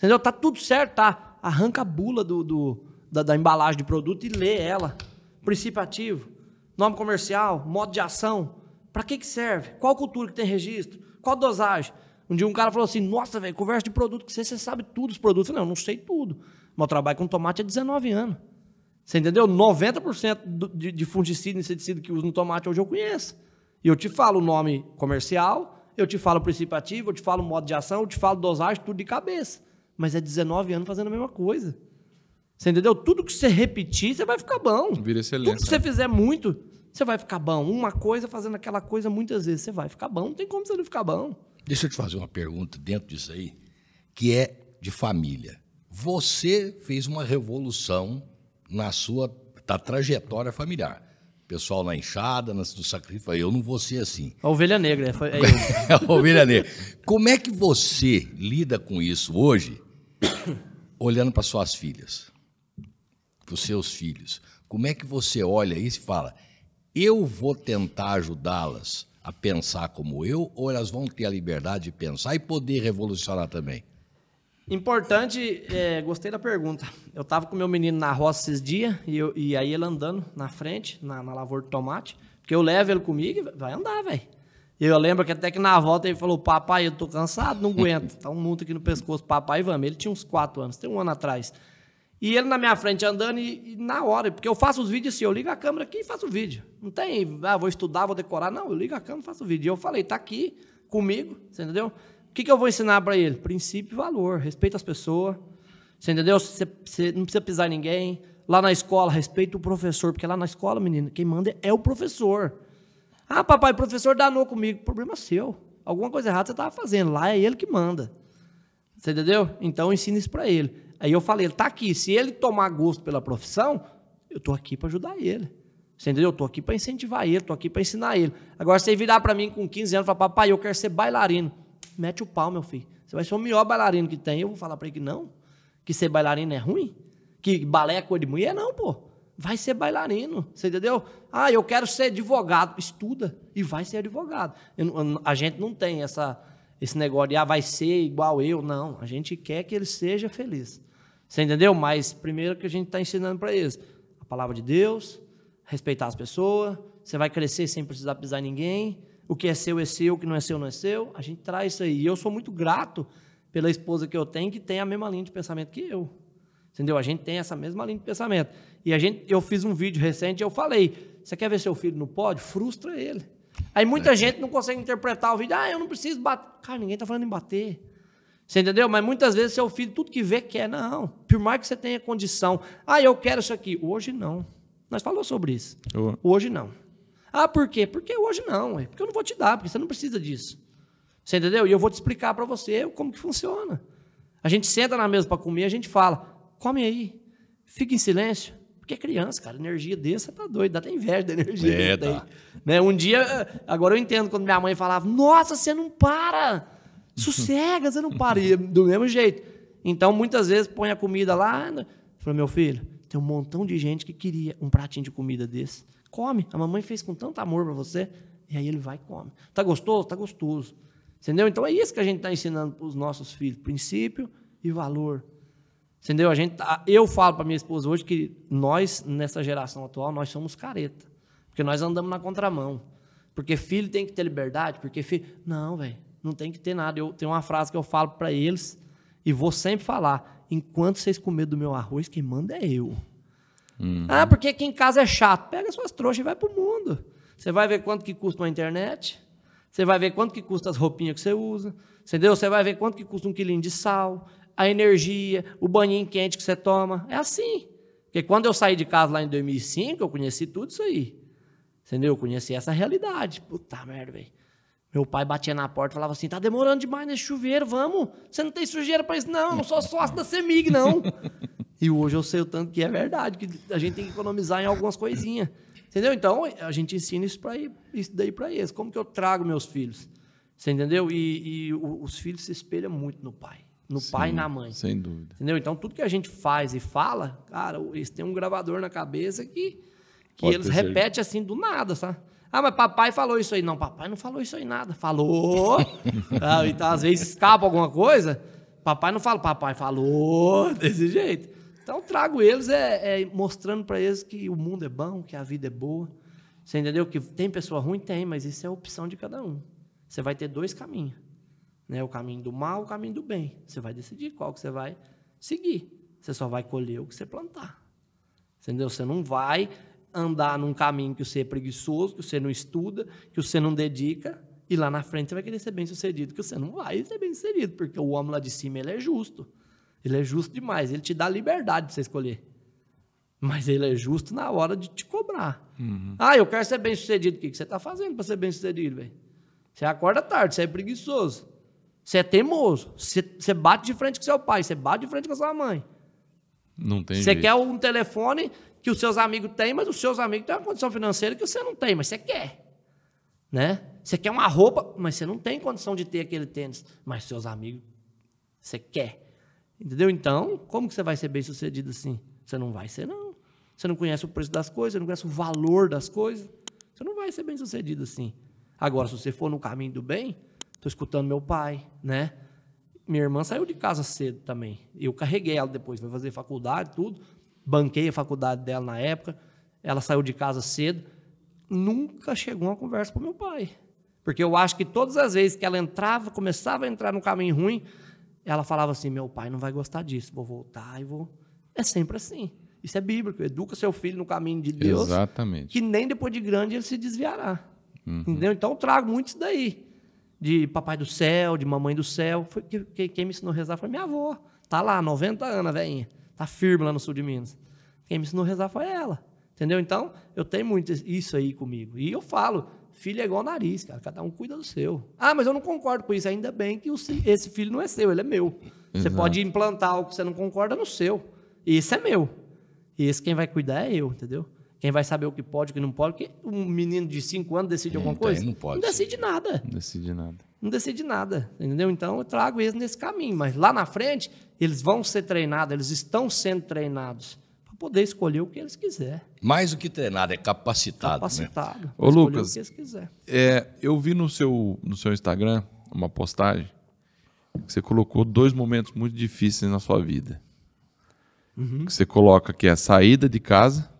Speaker 2: Entendeu? Tá tudo certo, tá? Arranca a bula do, do da, da, embalagem de produto e lê ela. Princípio ativo, nome comercial, modo de ação. Para que, que serve? Qual cultura que tem registro? Qual dosagem? Um dia um cara falou assim: Nossa, velho, conversa de produto que você, você sabe tudo os produtos. Eu falei, não, eu não sei tudo. Mas eu trabalho com tomate há é 19 anos. Você entendeu? 90% do, de, de fungicida e inseticida que usa no tomate hoje eu conheço. E eu te falo o nome comercial, eu te falo o princípio ativo, eu te falo o modo de ação, eu te falo dosagem, tudo de cabeça. Mas é 19 anos fazendo a mesma coisa. Você entendeu? Tudo que você repetir, você vai ficar bom.
Speaker 3: Vira excelência. Tudo que você
Speaker 2: fizer muito, você vai ficar bom. Uma coisa fazendo aquela coisa muitas vezes, você vai ficar bom. Não tem como você não ficar bom.
Speaker 3: Deixa eu te fazer uma pergunta dentro disso aí, que é de família. Você fez uma revolução na sua da trajetória familiar. Pessoal na enxada, no sacrifício, eu não vou ser assim.
Speaker 2: A ovelha negra, é, é a ovelha
Speaker 3: negra. Como é que você lida com isso hoje? olhando para suas filhas, para os seus filhos, como é que você olha isso e fala: eu vou tentar ajudá-las a pensar como eu, ou elas vão ter a liberdade de pensar e poder revolucionar também?
Speaker 2: Importante, é, gostei da pergunta. Eu estava com meu menino na roça esses dias, e, eu, e aí ele andando na frente, na, na lavoura de tomate, porque eu levo ele comigo e vai andar, velho. Eu lembro que até que na volta ele falou: Papai, eu tô cansado, não aguento. Tá um monte aqui no pescoço, papai, vamos. Ele tinha uns quatro anos, tem um ano atrás. E ele na minha frente andando e, e, na hora, porque eu faço os vídeos assim, eu ligo a câmera aqui e faço o vídeo. Não tem, ah, vou estudar, vou decorar. Não, eu ligo a câmera e faço o vídeo. E eu falei, tá aqui comigo, você entendeu? O que, que eu vou ensinar para ele? Princípio e valor, respeito às pessoas, você entendeu? Você, você não precisa pisar em ninguém. Lá na escola, respeito o professor, porque lá na escola, menino, quem manda é o professor. Ah, papai, o professor danou comigo. Problema seu. Alguma coisa errada você estava fazendo. Lá é ele que manda. Você entendeu? Então ensina isso para ele. Aí eu falei, ele tá aqui. Se ele tomar gosto pela profissão, eu tô aqui para ajudar ele. Você entendeu? Eu tô aqui para incentivar ele, tô aqui para ensinar ele. Agora, se ele virar para mim com 15 anos e falar, papai, eu quero ser bailarino, mete o pau, meu filho. Você vai ser o melhor bailarino que tem. Eu vou falar para ele que não. Que ser bailarino é ruim? Que balé é coisa de mulher? Não, pô vai ser bailarino, você entendeu? Ah, eu quero ser advogado, estuda e vai ser advogado. Eu, a gente não tem essa, esse negócio de ah, vai ser igual eu, não. A gente quer que ele seja feliz. Você entendeu? Mas primeiro que a gente está ensinando para eles a palavra de Deus, respeitar as pessoas, você vai crescer sem precisar pisar em ninguém, o que é seu é seu, o que não é seu não é seu. A gente traz isso aí. E eu sou muito grato pela esposa que eu tenho que tem a mesma linha de pensamento que eu. Entendeu? A gente tem essa mesma linha de pensamento. E a gente, eu fiz um vídeo recente, eu falei, você quer ver seu filho no pódio? Frustra ele. Aí muita é. gente não consegue interpretar o vídeo, ah, eu não preciso bater. Cara, ninguém tá falando em bater. Você entendeu? Mas muitas vezes seu filho, tudo que vê, quer. Não. Por mais que você tenha condição. Ah, eu quero isso aqui. Hoje não. Nós falamos sobre isso. Hoje não. Ah, por quê? Porque hoje não. Ué. Porque eu não vou te dar, porque você não precisa disso. Você entendeu? E eu vou te explicar para você como que funciona. A gente senta na mesa para comer, a gente fala, come aí, fica em silêncio, porque é criança, cara, energia dessa tá doida dá até inveja da energia. É, tá. Né? Um dia, agora eu entendo quando minha mãe falava, nossa, você não para, sossega, você não para. E do mesmo jeito. Então, muitas vezes, põe a comida lá, Falei: meu filho, tem um montão de gente que queria um pratinho de comida desse. Come, a mamãe fez com tanto amor para você, e aí ele vai e come. Tá gostoso? Tá gostoso. Entendeu? Então é isso que a gente está ensinando para os nossos filhos: princípio e valor. Entendeu? A gente, tá, eu falo para minha esposa hoje que nós, nessa geração atual, nós somos careta. Porque nós andamos na contramão. Porque filho tem que ter liberdade, porque filho. Não, velho, não tem que ter nada. Eu tenho uma frase que eu falo para eles e vou sempre falar: enquanto vocês comer do meu arroz, quem manda é eu. Uhum. Ah, porque aqui em casa é chato. Pega suas trouxas e vai pro mundo. Você vai ver quanto que custa uma internet. Você vai ver quanto que custa as roupinhas que você usa. Entendeu? Você vai ver quanto que custa um quilinho de sal a energia, o banhinho quente que você toma. É assim. Porque quando eu saí de casa lá em 2005, eu conheci tudo isso aí. Entendeu? Eu conheci essa realidade. Puta merda, velho. Meu pai batia na porta e falava assim: tá demorando demais nesse chuveiro, vamos. Você não tem sujeira pra isso, não. Eu não sou sócio da CEMIG, não. e hoje eu sei o tanto que é verdade, que a gente tem que economizar em algumas coisinhas. Entendeu? Então, a gente ensina isso, pra, isso daí para eles. Como que eu trago meus filhos? Você entendeu? E, e os filhos se espelham muito no pai no Sim, pai e na mãe. Sem dúvida. Entendeu? Então, tudo que a gente faz e fala, cara, eles têm um gravador na cabeça que, que eles repetem assim do nada, sabe? Ah, mas papai falou isso aí. Não, papai não falou isso aí nada. Falou. ah, então, às vezes escapa alguma coisa. Papai não fala, papai falou desse jeito. Então, trago eles é, é mostrando para eles que o mundo é bom, que a vida é boa. Você entendeu? Que tem pessoa ruim? Tem, mas isso é a opção de cada um. Você vai ter dois caminhos né? O caminho do mal, o caminho do bem. Você vai decidir qual que você vai seguir. Você só vai colher o que você plantar. Entendeu? Você não vai andar num caminho que você é preguiçoso, que você não estuda, que você não dedica, e lá na frente você vai querer ser bem-sucedido, que você não vai ser bem-sucedido, porque o homem lá de cima ele é justo. Ele é justo demais, ele te dá liberdade para você escolher. Mas ele é justo na hora de te cobrar. Uhum. Ah, eu quero ser bem-sucedido. O que você está fazendo para ser bem-sucedido, velho? Você acorda tarde, você é preguiçoso. Você é teimoso. Você, bate de frente com seu pai, você bate de frente com sua mãe. Não tem. Você quer um telefone que os seus amigos têm, mas os seus amigos têm uma condição financeira que você não tem, mas você quer. Né? Você quer uma roupa, mas você não tem condição de ter aquele tênis, mas seus amigos você quer. Entendeu? Então, como que você vai ser bem sucedido assim? Você não vai ser, não. Você não conhece o preço das coisas, você não conhece o valor das coisas. Você não vai ser bem sucedido assim. Agora, se você for no caminho do bem, estou escutando meu pai, né? Minha irmã saiu de casa cedo também. Eu carreguei ela depois, vai fazer faculdade, tudo. Banquei a faculdade dela na época. Ela saiu de casa cedo. Nunca chegou uma conversa com meu pai. Porque eu acho que todas as vezes que ela entrava, começava a entrar no caminho ruim, ela falava assim: meu pai não vai gostar disso, vou voltar e vou. É sempre assim. Isso é bíblico. Educa seu filho no caminho de Deus. Exatamente. Que nem depois de grande ele se desviará. Uhum. Entendeu? Então eu trago muito isso daí de papai do céu, de mamãe do céu. Foi que, que quem me ensinou a rezar foi minha avó. Tá lá, 90 anos, velhinha. Tá firme lá no sul de Minas. Quem me ensinou a rezar foi ela. Entendeu? Então, eu tenho muito isso aí comigo. E eu falo, filho é igual nariz, cara. Cada um cuida do seu. Ah, mas eu não concordo com isso. Ainda bem que esse filho não é seu, ele é meu. Exato. Você pode implantar algo que você não concorda no seu. E esse é meu. E esse quem vai cuidar é eu, entendeu? Quem vai saber o que pode e o que não pode? Porque um menino de 5 anos decide alguma então, coisa? Não pode. Não decide nada.
Speaker 1: Não decide nada.
Speaker 2: Não decide nada, entendeu? Então eu trago eles nesse caminho. Mas lá na frente, eles vão ser treinados, eles estão sendo treinados para poder escolher o que eles quiserem.
Speaker 3: Mais do que treinado, é capacitado. Né? Capacitado. Né? Ô, Lucas, o que eles quiserem. É, eu vi
Speaker 1: no seu, no seu Instagram uma postagem que você colocou dois momentos muito difíceis na sua vida. Uhum. Que você coloca que é a saída de casa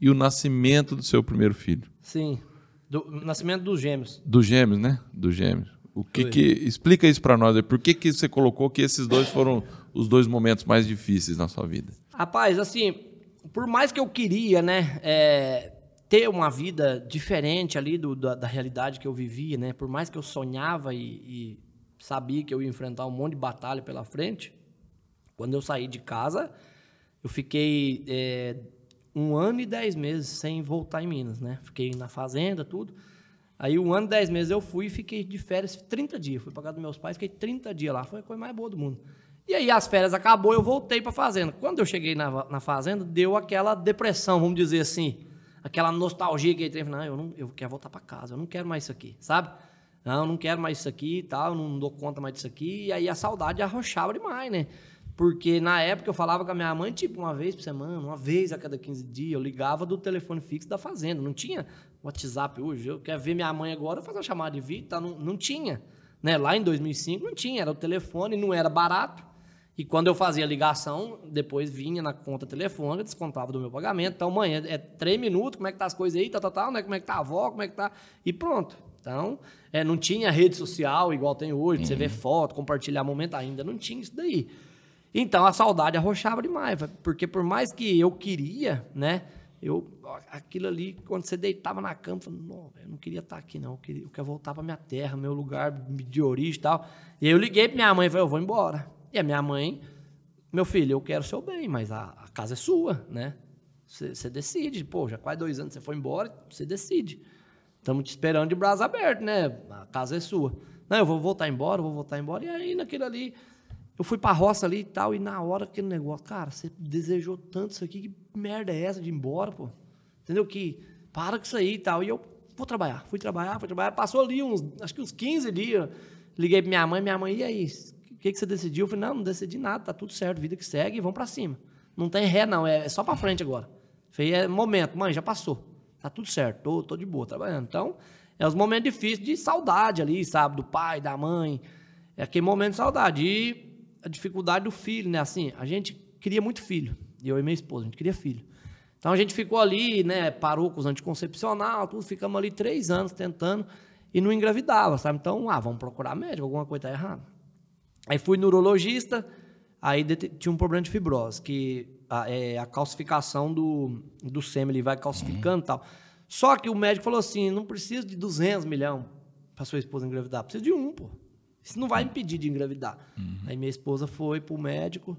Speaker 1: e o nascimento do seu primeiro filho.
Speaker 2: Sim. Do nascimento dos gêmeos.
Speaker 1: Dos gêmeos, né? Dos gêmeos. O que, que explica isso para nós? Por que, que você colocou que esses dois foram os dois momentos mais difíceis na sua vida?
Speaker 2: Rapaz, assim, por mais que eu queria, né, é, ter uma vida diferente ali do, da, da, realidade que eu vivia, né, por mais que eu sonhava e, e sabia que eu ia enfrentar um monte de batalha pela frente, quando eu saí de casa, eu fiquei é, um ano e dez meses sem voltar em Minas, né? Fiquei na fazenda, tudo. Aí, um ano e dez meses eu fui e fiquei de férias 30 dias. Fui pra casa dos meus pais, fiquei 30 dias lá. Foi a coisa mais boa do mundo. E aí, as férias acabou, eu voltei pra fazenda. Quando eu cheguei na, na fazenda, deu aquela depressão, vamos dizer assim. Aquela nostalgia que ele teve. Não, eu, não, eu quero voltar para casa, eu não quero mais isso aqui, sabe? Não, eu não quero mais isso aqui e tá? tal, não dou conta mais disso aqui. E aí, a saudade arrochava demais, né? Porque na época eu falava com a minha mãe, tipo, uma vez por semana, uma vez a cada 15 dias. Eu ligava do telefone fixo da fazenda. Não tinha WhatsApp hoje. Eu quero ver minha mãe agora, fazer uma chamada de vídeo. Tá? Não, não tinha. Né? Lá em 2005 não tinha. Era o telefone, não era barato. E quando eu fazia ligação, depois vinha na conta telefônica, descontava do meu pagamento. Então, mãe, é, é três minutos, como é que tá as coisas aí, tal, tá, tal, tá, tal, tá, né? Como é que tá a avó, como é que tá... E pronto. Então, é, não tinha rede social igual tem hoje, uhum. você ver foto, compartilhar momento, ainda não tinha isso daí. Então a saudade arrochava demais, porque por mais que eu queria, né? Eu, aquilo ali, quando você deitava na cama, falando, não, eu não queria estar tá aqui, não. Eu, queria, eu quero voltar para minha terra, meu lugar de origem e tal. E aí eu liguei para minha mãe e falei, eu vou embora. E a minha mãe, meu filho, eu quero o seu bem, mas a, a casa é sua, né? Você decide. Pô, já quase dois anos você foi embora, você decide. Estamos te esperando de braço aberto, né? A casa é sua. Não, eu vou voltar embora, vou voltar embora. E aí naquilo ali eu fui pra roça ali e tal, e na hora aquele negócio, cara, você desejou tanto isso aqui, que merda é essa de ir embora, pô? Entendeu? Que para com isso aí e tal. E eu vou trabalhar, fui trabalhar, fui trabalhar. Passou ali uns, acho que uns 15 dias, liguei pra minha mãe, minha mãe, e aí? O que, que você decidiu? Eu falei, não, não decidi nada, tá tudo certo, vida que segue, vamos para cima. Não tem ré, não, é, é só pra frente agora. Falei, é momento, mãe, já passou. Tá tudo certo, tô, tô de boa trabalhando. Então, é os momentos difíceis de saudade ali, sabe? Do pai, da mãe. É aquele momento de saudade. E a dificuldade do filho, né? Assim, a gente queria muito filho, eu e minha esposa, a gente queria filho. Então a gente ficou ali, né? Parou com os anticoncepcional, tudo, ficamos ali três anos tentando e não engravidava, sabe? Então, ah, vamos procurar médico, alguma coisa está errada. Aí fui neurologista, aí tinha um problema de fibrose, que a, é, a calcificação do, do sêmen, ele vai calcificando e uhum. tal. Só que o médico falou assim, não precisa de 200 milhões para sua esposa engravidar, precisa de um, pô. Isso não vai impedir de engravidar. Uhum. Aí minha esposa foi para o médico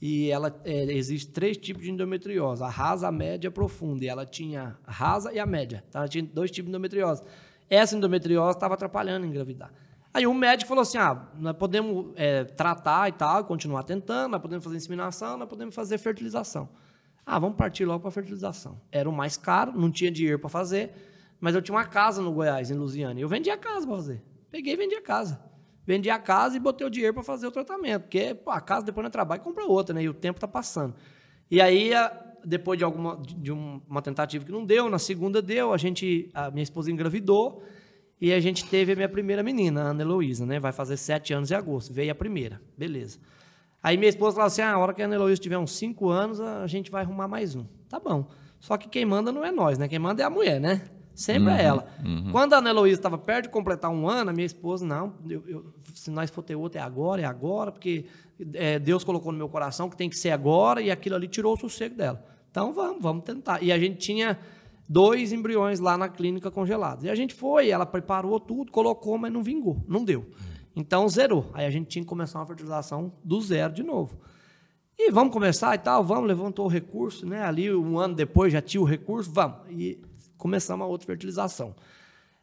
Speaker 2: e ela é, existe três tipos de endometriose: a rasa, a média, a profunda. E ela tinha a rasa e a média. Então, ela tinha dois tipos de endometriose. Essa endometriose estava atrapalhando engravidar. Aí um médico falou assim: ah, nós podemos é, tratar e tal, continuar tentando, nós podemos fazer inseminação, nós podemos fazer fertilização. Ah, vamos partir logo para fertilização. Era o mais caro, não tinha dinheiro para fazer, mas eu tinha uma casa no Goiás, em Lusiana, e eu vendia a casa para fazer. Peguei e vendi a casa vendi a casa e botei o dinheiro para fazer o tratamento, porque pô, a casa depois não trabalha e compra outra, né? E o tempo tá passando. E aí, depois de alguma de uma tentativa que não deu, na segunda deu, a gente, a minha esposa engravidou e a gente teve a minha primeira menina, a Ana Heloísa, né? Vai fazer sete anos em agosto, veio a primeira, beleza. Aí minha esposa falou assim: ah, a hora que a Ana Heloísa tiver uns cinco anos, a gente vai arrumar mais um. Tá bom. Só que quem manda não é nós, né? Quem manda é a mulher, né? Sempre é uhum, é ela. Uhum. Quando a Ana Heloísa estava perto de completar um ano, a minha esposa, não, eu, eu, se nós for ter outro é agora, é agora, porque é, Deus colocou no meu coração que tem que ser agora e aquilo ali tirou o sossego dela. Então vamos, vamos tentar. E a gente tinha dois embriões lá na clínica congelados. E a gente foi, ela preparou tudo, colocou, mas não vingou, não deu. Então zerou. Aí a gente tinha que começar uma fertilização do zero de novo. E vamos começar e tal, vamos, levantou o recurso, né? Ali um ano depois já tinha o recurso, vamos. E começamos a outra fertilização.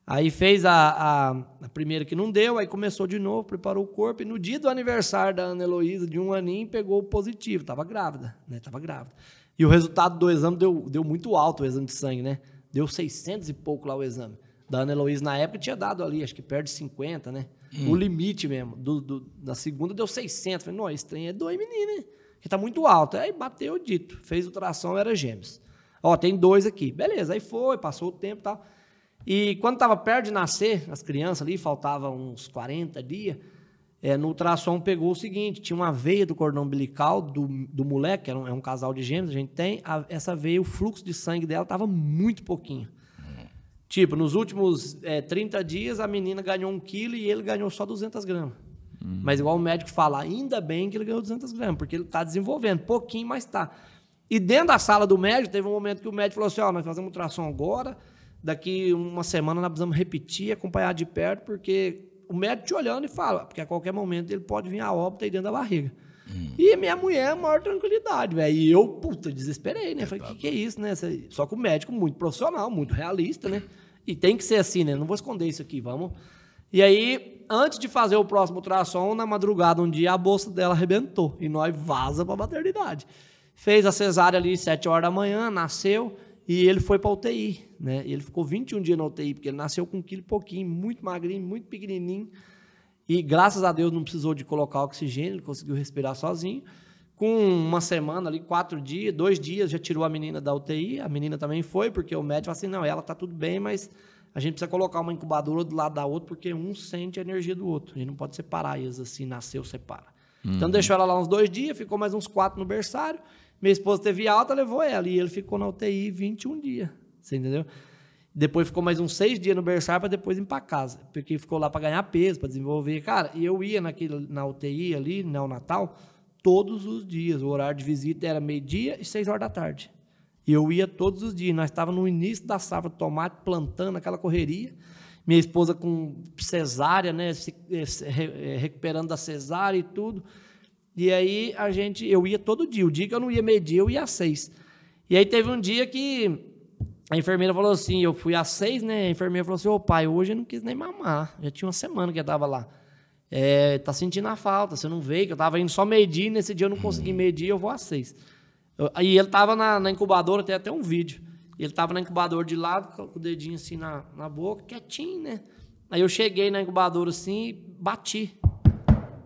Speaker 2: Aí fez a, a, a, primeira que não deu, aí começou de novo, preparou o corpo, e no dia do aniversário da Ana Heloísa, de um aninho, pegou o positivo, estava grávida, né? Tava grávida. E o resultado do exame deu, deu muito alto, o exame de sangue, né? Deu 600 e pouco lá o exame. Da Ana Heloísa, na época, tinha dado ali, acho que perde 50, né? Hum. O limite mesmo. Do, do, da segunda deu 600. Falei, não, esse trem é dois meninos, né? Que tá muito alto. Aí bateu o dito. Fez tração, era gêmeos. Ó, tem dois aqui. Beleza, aí foi, passou o tempo e tal. E quando estava perto de nascer, as crianças ali, faltava uns 40 dias, é, no ultrassom pegou o seguinte: tinha uma veia do cordão umbilical do, do moleque, era um, é um casal de gêmeos, a gente tem, a, essa veia, o fluxo de sangue dela estava muito pouquinho. Tipo, nos últimos é, 30 dias, a menina ganhou um quilo e ele ganhou só 200 gramas. Uhum. Mas igual o médico fala, ainda bem que ele ganhou 200 gramas, porque ele está desenvolvendo, pouquinho, mas está. E dentro da sala do médico, teve um momento que o médico falou assim: ó, oh, nós fazemos ultrassom agora, daqui uma semana nós precisamos repetir, acompanhar de perto, porque o médico te olhando e fala, porque a qualquer momento ele pode vir a óbito aí dentro da barriga. Hum. E minha mulher, a maior tranquilidade, velho. E eu, puta, desesperei, né? É Falei, o que, que é isso, né? Só que o médico, muito profissional, muito realista, né? E tem que ser assim, né? Não vou esconder isso aqui, vamos. E aí, antes de fazer o próximo ultrassom, na madrugada, um dia, a bolsa dela arrebentou. E nós vaza pra maternidade fez a cesárea ali 7 horas da manhã, nasceu e ele foi para UTI, né? ele ficou 21 dias na UTI, porque ele nasceu com um quilo e pouquinho, muito magrinho, muito pequenininho. E graças a Deus não precisou de colocar oxigênio, ele conseguiu respirar sozinho. Com uma semana ali, quatro dias, dois dias, já tirou a menina da UTI. A menina também foi, porque o médico falou assim: não, ela tá tudo bem, mas a gente precisa colocar uma incubadora do lado da outra, porque um sente a energia do outro. A gente não pode separar eles assim, nasceu, separa. Então, uhum. Então deixou ela lá uns dois dias, ficou mais uns quatro no berçário. Minha esposa teve alta, levou ela. E ele ficou na UTI 21 dias. Você entendeu? Depois ficou mais uns seis dias no berçário para depois ir para casa. Porque ficou lá para ganhar peso, para desenvolver. Cara, e eu ia naquele, na UTI ali, no Natal, todos os dias. O horário de visita era meio-dia e seis horas da tarde. E eu ia todos os dias. Nós estávamos no início da safra de tomate, plantando aquela correria. Minha esposa com cesárea, né? Se, eh, eh, recuperando da cesárea e tudo. E aí a gente, eu ia todo dia. O dia que eu não ia medir, eu ia às seis. E aí teve um dia que a enfermeira falou assim, eu fui às seis, né? A enfermeira falou assim, ô pai, hoje eu não quis nem mamar. Já tinha uma semana que eu tava lá. É, tá sentindo a falta, você não veio, que eu tava indo só medir, nesse dia eu não consegui medir, eu vou às seis. Eu, e ele tava na, na, incubadora, tem até um vídeo. Ele tava na incubadora de lado, com o dedinho assim na, na boca, quietinho, né? Aí eu cheguei na incubadora assim e bati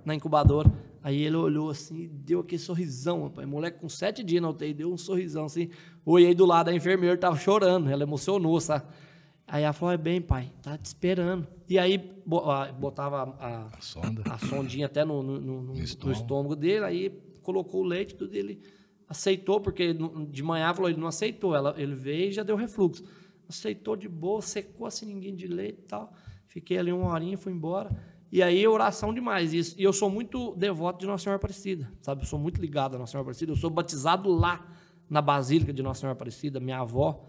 Speaker 2: na incubadora. Aí ele olhou assim, e deu aquele sorrisão, rapaz. Moleque com sete dias na UTI, deu um sorrisão assim. Olhei do lado, a enfermeira estava chorando, ela emocionou, sabe? Aí ela falou: é bem, pai, tá te esperando. E aí botava a, a sonda. a sondinha até no, no, no, no estômago. estômago. dele, aí colocou o leite, tudo dele, aceitou, porque de manhã falou, ele não aceitou. Ela, ele veio e já deu refluxo. Aceitou de boa, secou assim ninguém de leite e tal. Fiquei ali uma horinha, fui embora. E aí oração demais. Isso. E eu sou muito devoto de Nossa Senhora Aparecida, sabe? Eu sou muito ligado a Nossa Senhora Aparecida. Eu sou batizado lá, na Basílica de Nossa Senhora Aparecida. Minha avó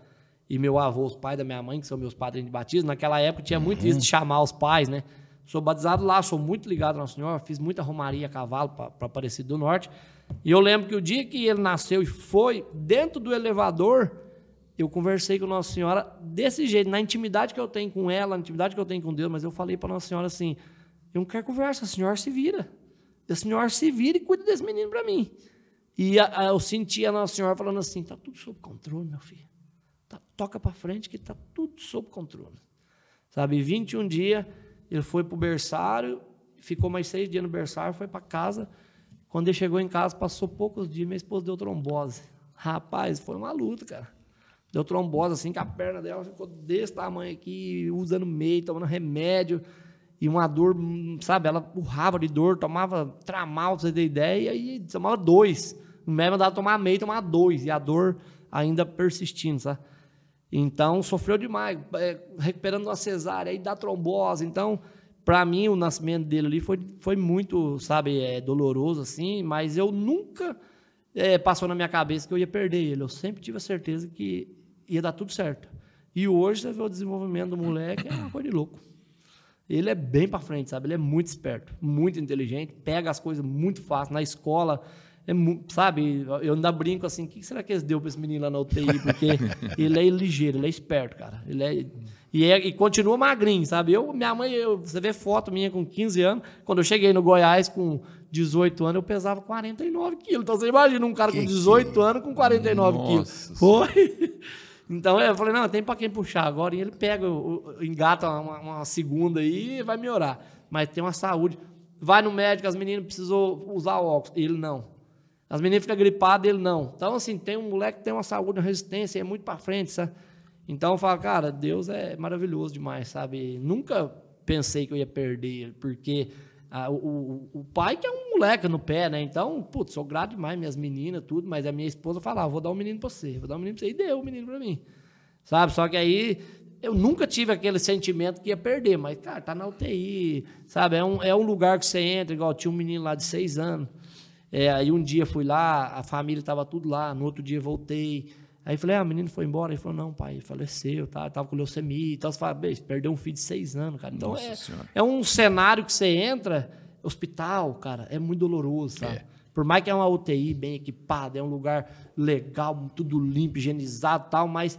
Speaker 2: e meu avô, os pais da minha mãe, que são meus padrinhos de batismo. Naquela época tinha muito uhum. isso de uhum. chamar os pais, né? Sou batizado lá, sou muito ligado a Nossa Senhora. Fiz muita romaria a cavalo para Aparecida do Norte. E eu lembro que o dia que ele nasceu e foi, dentro do elevador, eu conversei com Nossa Senhora desse jeito, na intimidade que eu tenho com ela, na intimidade que eu tenho com Deus, mas eu falei para Nossa Senhora assim: eu não quero conversa, a senhora se vira. A senhora se vira e cuida desse menino para mim. E a, a, eu senti a Nossa Senhora falando assim: está tudo sob controle, meu filho. Tá, toca para frente que está tudo sob controle. Sabe, 21 dias, ele foi para o berçário, ficou mais seis dias no berçário, foi para casa. Quando ele chegou em casa, passou poucos dias, minha esposa deu trombose. Rapaz, foi uma luta, cara. Deu trombose, assim, que a perna dela ficou desse tamanho aqui, usando meio, tomando remédio e uma dor, hum, sabe? Ela urrava de dor, tomava tramal, pra você ter ideia, e tomava dois. O médico mandava tomar meio, tomar dois, e a dor ainda persistindo, sabe? Então, sofreu demais, é, recuperando uma cesárea, aí dá trombose. Então, para mim, o nascimento dele ali foi, foi muito, sabe, é, doloroso, assim, mas eu nunca é, passou na minha cabeça que eu ia perder ele. Eu sempre tive a certeza que ia dar tudo certo. E hoje, você vê o desenvolvimento do moleque, é uma coisa de louco ele é bem para frente, sabe? Ele é muito esperto, muito inteligente, pega as coisas muito fácil. Na escola, é, sabe? Eu ainda brinco assim, o que será que eles deu para esse menino lá na UTI? Porque ele é ligeiro, ele é esperto, cara. Ele é e, é, e, continua magrinho, sabe? Eu, minha mãe, eu, você vê foto minha com 15 anos, quando eu cheguei no Goiás com 18 anos, eu pesava 49 quilos. Então você imagina um cara que com 18 que... É? anos com 49 Nossa quilos. Foi. Então eu falei, não, tem para quem puxar agora. E ele pega, engata uma, uma segunda aí e vai melhorar. Mas tem uma saúde. Vai no médico, as meninas precisou usar óculos. Ele não. As meninas ficam gripadas, ele não. Então, assim, tem um moleque que tem uma saúde, uma resistência, é muito para frente, sabe? Então eu falo, cara, Deus é maravilhoso demais, sabe? Nunca pensei que eu ia perder ele, porque a, o, o pai que é um moleque no pé, né? Então, putz, sou grato demais, minhas meninas, tudo, mas a minha esposa falava, ah, vou dar um menino pra você, vou dar um menino pra você, e deu um menino pra mim. Sabe? Só que aí eu nunca tive aquele sentimento que ia perder, mas, cara, tá na UTI, sabe? É um, é um lugar que você entra, igual tinha um menino lá de seis anos. É, aí um dia fui lá, a família estava tudo lá, no outro dia voltei. Aí eu falei, ah, o menino foi embora. Ele falou, não, pai, faleceu, tá? Tava com leucemia e tal. Você fala, perdeu um filho de seis anos, cara. Então Nossa é, é um cenário que você entra, hospital, cara, é muito doloroso, tá? É. Por mais que é uma UTI bem equipada, é um lugar legal, tudo limpo, higienizado tal, mas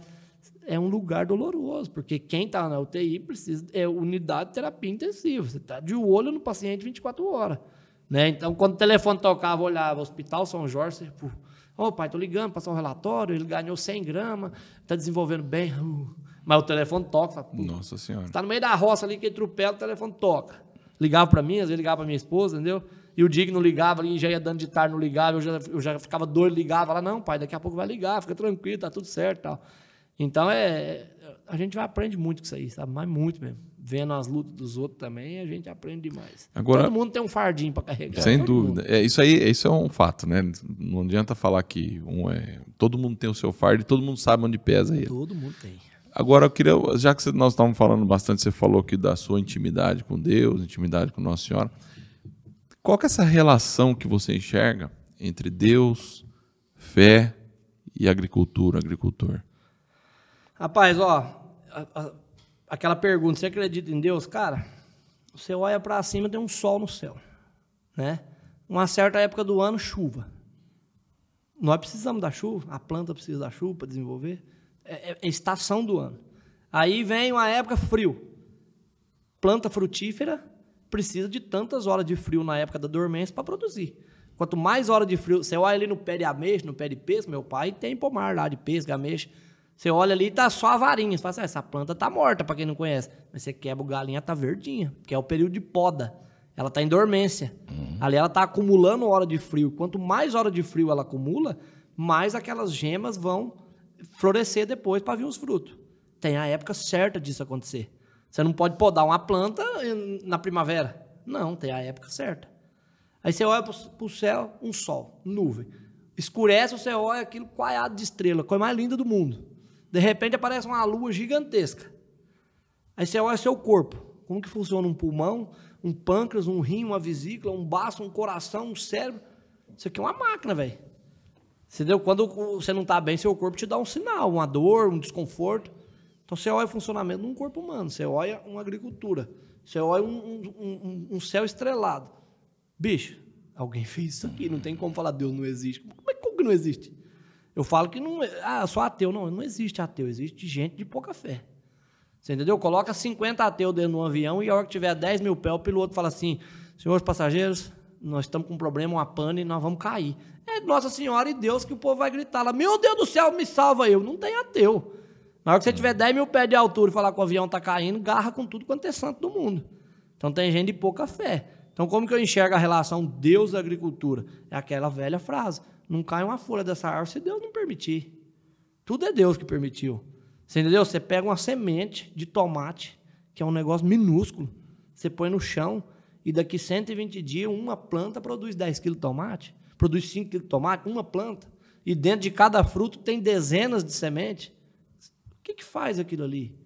Speaker 2: é um lugar doloroso, porque quem está na UTI precisa é unidade de terapia intensiva. Você está de olho no paciente 24 horas. Né? Então, quando o telefone tocava, olhava Hospital São Jorge, você, Ô, pai, tô ligando, passar um relatório, ele ganhou 100 gramas, tá desenvolvendo bem. Uh, mas o telefone toca. Fala, Nossa Senhora. Tá no meio da roça ali que atropela, o telefone toca. Ligava para mim, às vezes ligava para minha esposa, entendeu? E o dia que não ligava ali, já ia dando de tarde, não ligava, eu já, eu já ficava doido, ligava lá, não, pai, daqui a pouco vai ligar, fica tranquilo, tá tudo certo tal. Então é a gente vai aprende muito com isso aí, sabe? Mas muito mesmo. Vendo as lutas dos outros também, a gente aprende demais. Agora, Todo mundo tem um fardinho para carregar. Sem Todo dúvida. É, isso aí isso é um
Speaker 1: fato, né? Não adianta falar que um é... todo mundo tem o seu fardo e todo mundo sabe onde pesa ele. Todo mundo tem. Agora, eu queria, já que nós estávamos falando bastante, você falou aqui da sua intimidade com Deus, intimidade com Nossa Senhora. Qual que é essa relação que você enxerga entre Deus, fé e agricultura, agricultor?
Speaker 2: Rapaz, ó, aquela pergunta, você acredita em Deus? Cara, você olha para cima, tem um sol no céu, né? Uma certa época do ano, chuva. Nós precisamos da chuva, a planta precisa da chuva para desenvolver. É, é, é estação do ano. Aí vem uma época frio. Planta frutífera precisa de tantas horas de frio na época da dormência para produzir. Quanto mais hora de frio, você olha ali no pé de ameixa, no pé de peso, meu pai tem pomar lá de pêssego, ameixa. Você olha ali e tá só a varinha. Você fala assim, ah, essa planta tá morta, para quem não conhece. Mas você quebra o galinha, tá verdinha, que é o período de poda. Ela tá em dormência. Uhum. Ali ela tá acumulando hora de frio. Quanto mais hora de frio ela acumula, mais aquelas gemas vão florescer depois para vir os frutos. Tem a época certa disso acontecer. Você não pode podar uma planta na primavera. Não, tem a época certa. Aí você olha para o céu, um sol, nuvem. Escurece, você olha aquilo coalhado de estrela, coisa mais linda do mundo. De repente aparece uma lua gigantesca. Aí você olha seu corpo. Como que funciona um pulmão, um pâncreas, um rim, uma vesícula, um baço, um coração, um cérebro? Isso aqui é uma máquina, velho. Entendeu? Quando você não está bem, seu corpo te dá um sinal, uma dor, um desconforto. Então você olha o funcionamento de um corpo humano, você olha uma agricultura, você olha um, um, um, um céu estrelado. Bicho, alguém fez isso aqui, não tem como falar Deus não existe. Como é que não existe? Eu falo que não. É, ah, só ateu. Não, não existe ateu, existe gente de pouca fé. Você entendeu? Coloca 50 ateus dentro de um avião e a hora que tiver 10 mil pés, o piloto fala assim: senhores passageiros, nós estamos com um problema, uma pane e nós vamos cair. É Nossa Senhora e Deus que o povo vai gritar lá: Meu Deus do céu, me salva eu. Não tem ateu. Na hora que você hum. tiver 10 mil pés de altura e falar que o avião está caindo, garra com tudo quanto é santo do mundo. Então tem gente de pouca fé. Então, como que eu enxergo a relação Deus-agricultura? É aquela velha frase não cai uma folha dessa árvore se Deus não permitir. Tudo é Deus que permitiu. Você entendeu? Você pega uma semente de tomate, que é um negócio minúsculo, você põe no chão e daqui 120 dias uma planta produz 10 quilos de tomate, produz 5 quilos de tomate, uma planta. E dentro de cada fruto tem dezenas de sementes. O que, que faz aquilo ali?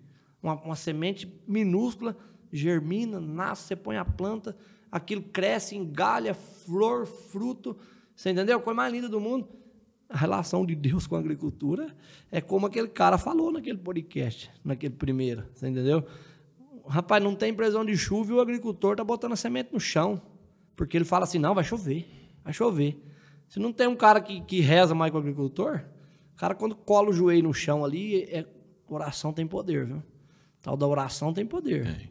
Speaker 2: Uma, uma semente minúscula germina, nasce, você põe a planta, aquilo cresce, engalha, flor, fruto você entendeu? A coisa mais linda do mundo. A relação de Deus com a agricultura é como aquele cara falou naquele podcast, naquele primeiro. Você entendeu? Rapaz, não tem previsão de chuva e o agricultor tá botando a semente no chão. Porque ele fala assim: não, vai chover, vai chover. Se não tem um cara que, que reza mais com o agricultor, o cara, quando cola o joelho no chão ali, é, oração tem poder, viu? Tal da oração tem poder. É.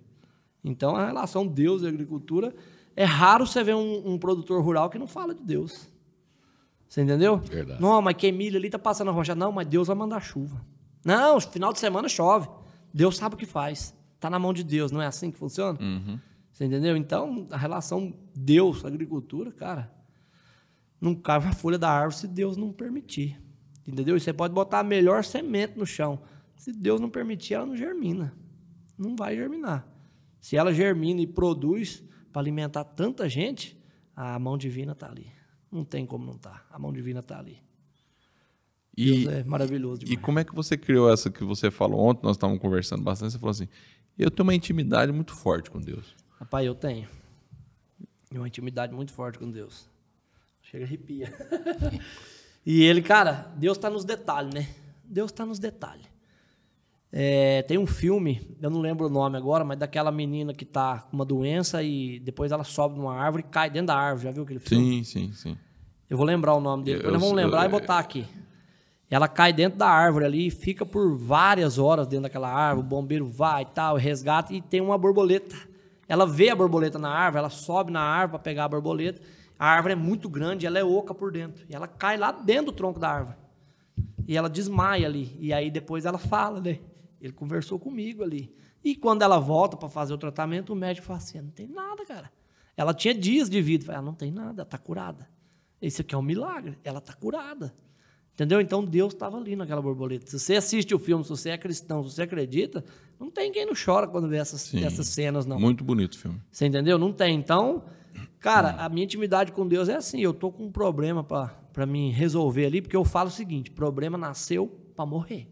Speaker 2: Então, a relação Deus e agricultura. É raro você ver um, um produtor rural que não fala de Deus. Você entendeu? Verdade. Não, mas que milho ali tá passando a rocha. Não, mas Deus vai mandar chuva. Não, final de semana chove. Deus sabe o que faz. Tá na mão de Deus, não é assim que funciona? Uhum. Você entendeu? Então, a relação Deus-agricultura, cara, não cai uma folha da árvore se Deus não permitir. Entendeu? E você pode botar a melhor semente no chão. Se Deus não permitir, ela não germina. Não vai germinar. Se ela germina e produz para alimentar tanta gente, a mão divina está ali não tem como não estar. Tá. A mão divina está ali.
Speaker 1: E, Deus é maravilhoso demais. E como é que você criou essa que você falou ontem? Nós estávamos conversando bastante. Você falou assim: eu tenho uma intimidade muito forte com Deus.
Speaker 2: Rapaz, eu tenho. Uma intimidade muito forte com Deus. Chega arrepia. e ele, cara, Deus está nos detalhes, né? Deus está nos detalhes. É, tem um filme, eu não lembro o nome agora, mas daquela menina que tá com uma doença e depois ela sobe numa árvore e cai dentro da árvore. Já viu aquele filme? Sim, sim, sim. Eu vou lembrar o nome dele. Eu, nós vamos lembrar eu, e botar aqui. Ela cai dentro da árvore ali e fica por várias horas dentro daquela árvore. O bombeiro vai e tal, resgata e tem uma borboleta. Ela vê a borboleta na árvore, ela sobe na árvore para pegar a borboleta. A árvore é muito grande, ela é oca por dentro. E ela cai lá dentro do tronco da árvore. E ela desmaia ali. E aí depois ela fala, né? Ele conversou comigo ali. E quando ela volta para fazer o tratamento, o médico fala assim: ah, não tem nada, cara. Ela tinha dias de vida. Ela ah, não tem nada, está curada. Esse aqui é um milagre. Ela está curada. Entendeu? Então Deus estava ali naquela borboleta. Se você assiste o filme, se você é cristão, se você acredita, não tem quem não chora quando vê essas, Sim, essas cenas, não. Muito bonito o filme. Você entendeu? Não tem. Então, cara, hum. a minha intimidade com Deus é assim: eu tô com um problema para me resolver ali, porque eu falo o seguinte: problema nasceu para morrer.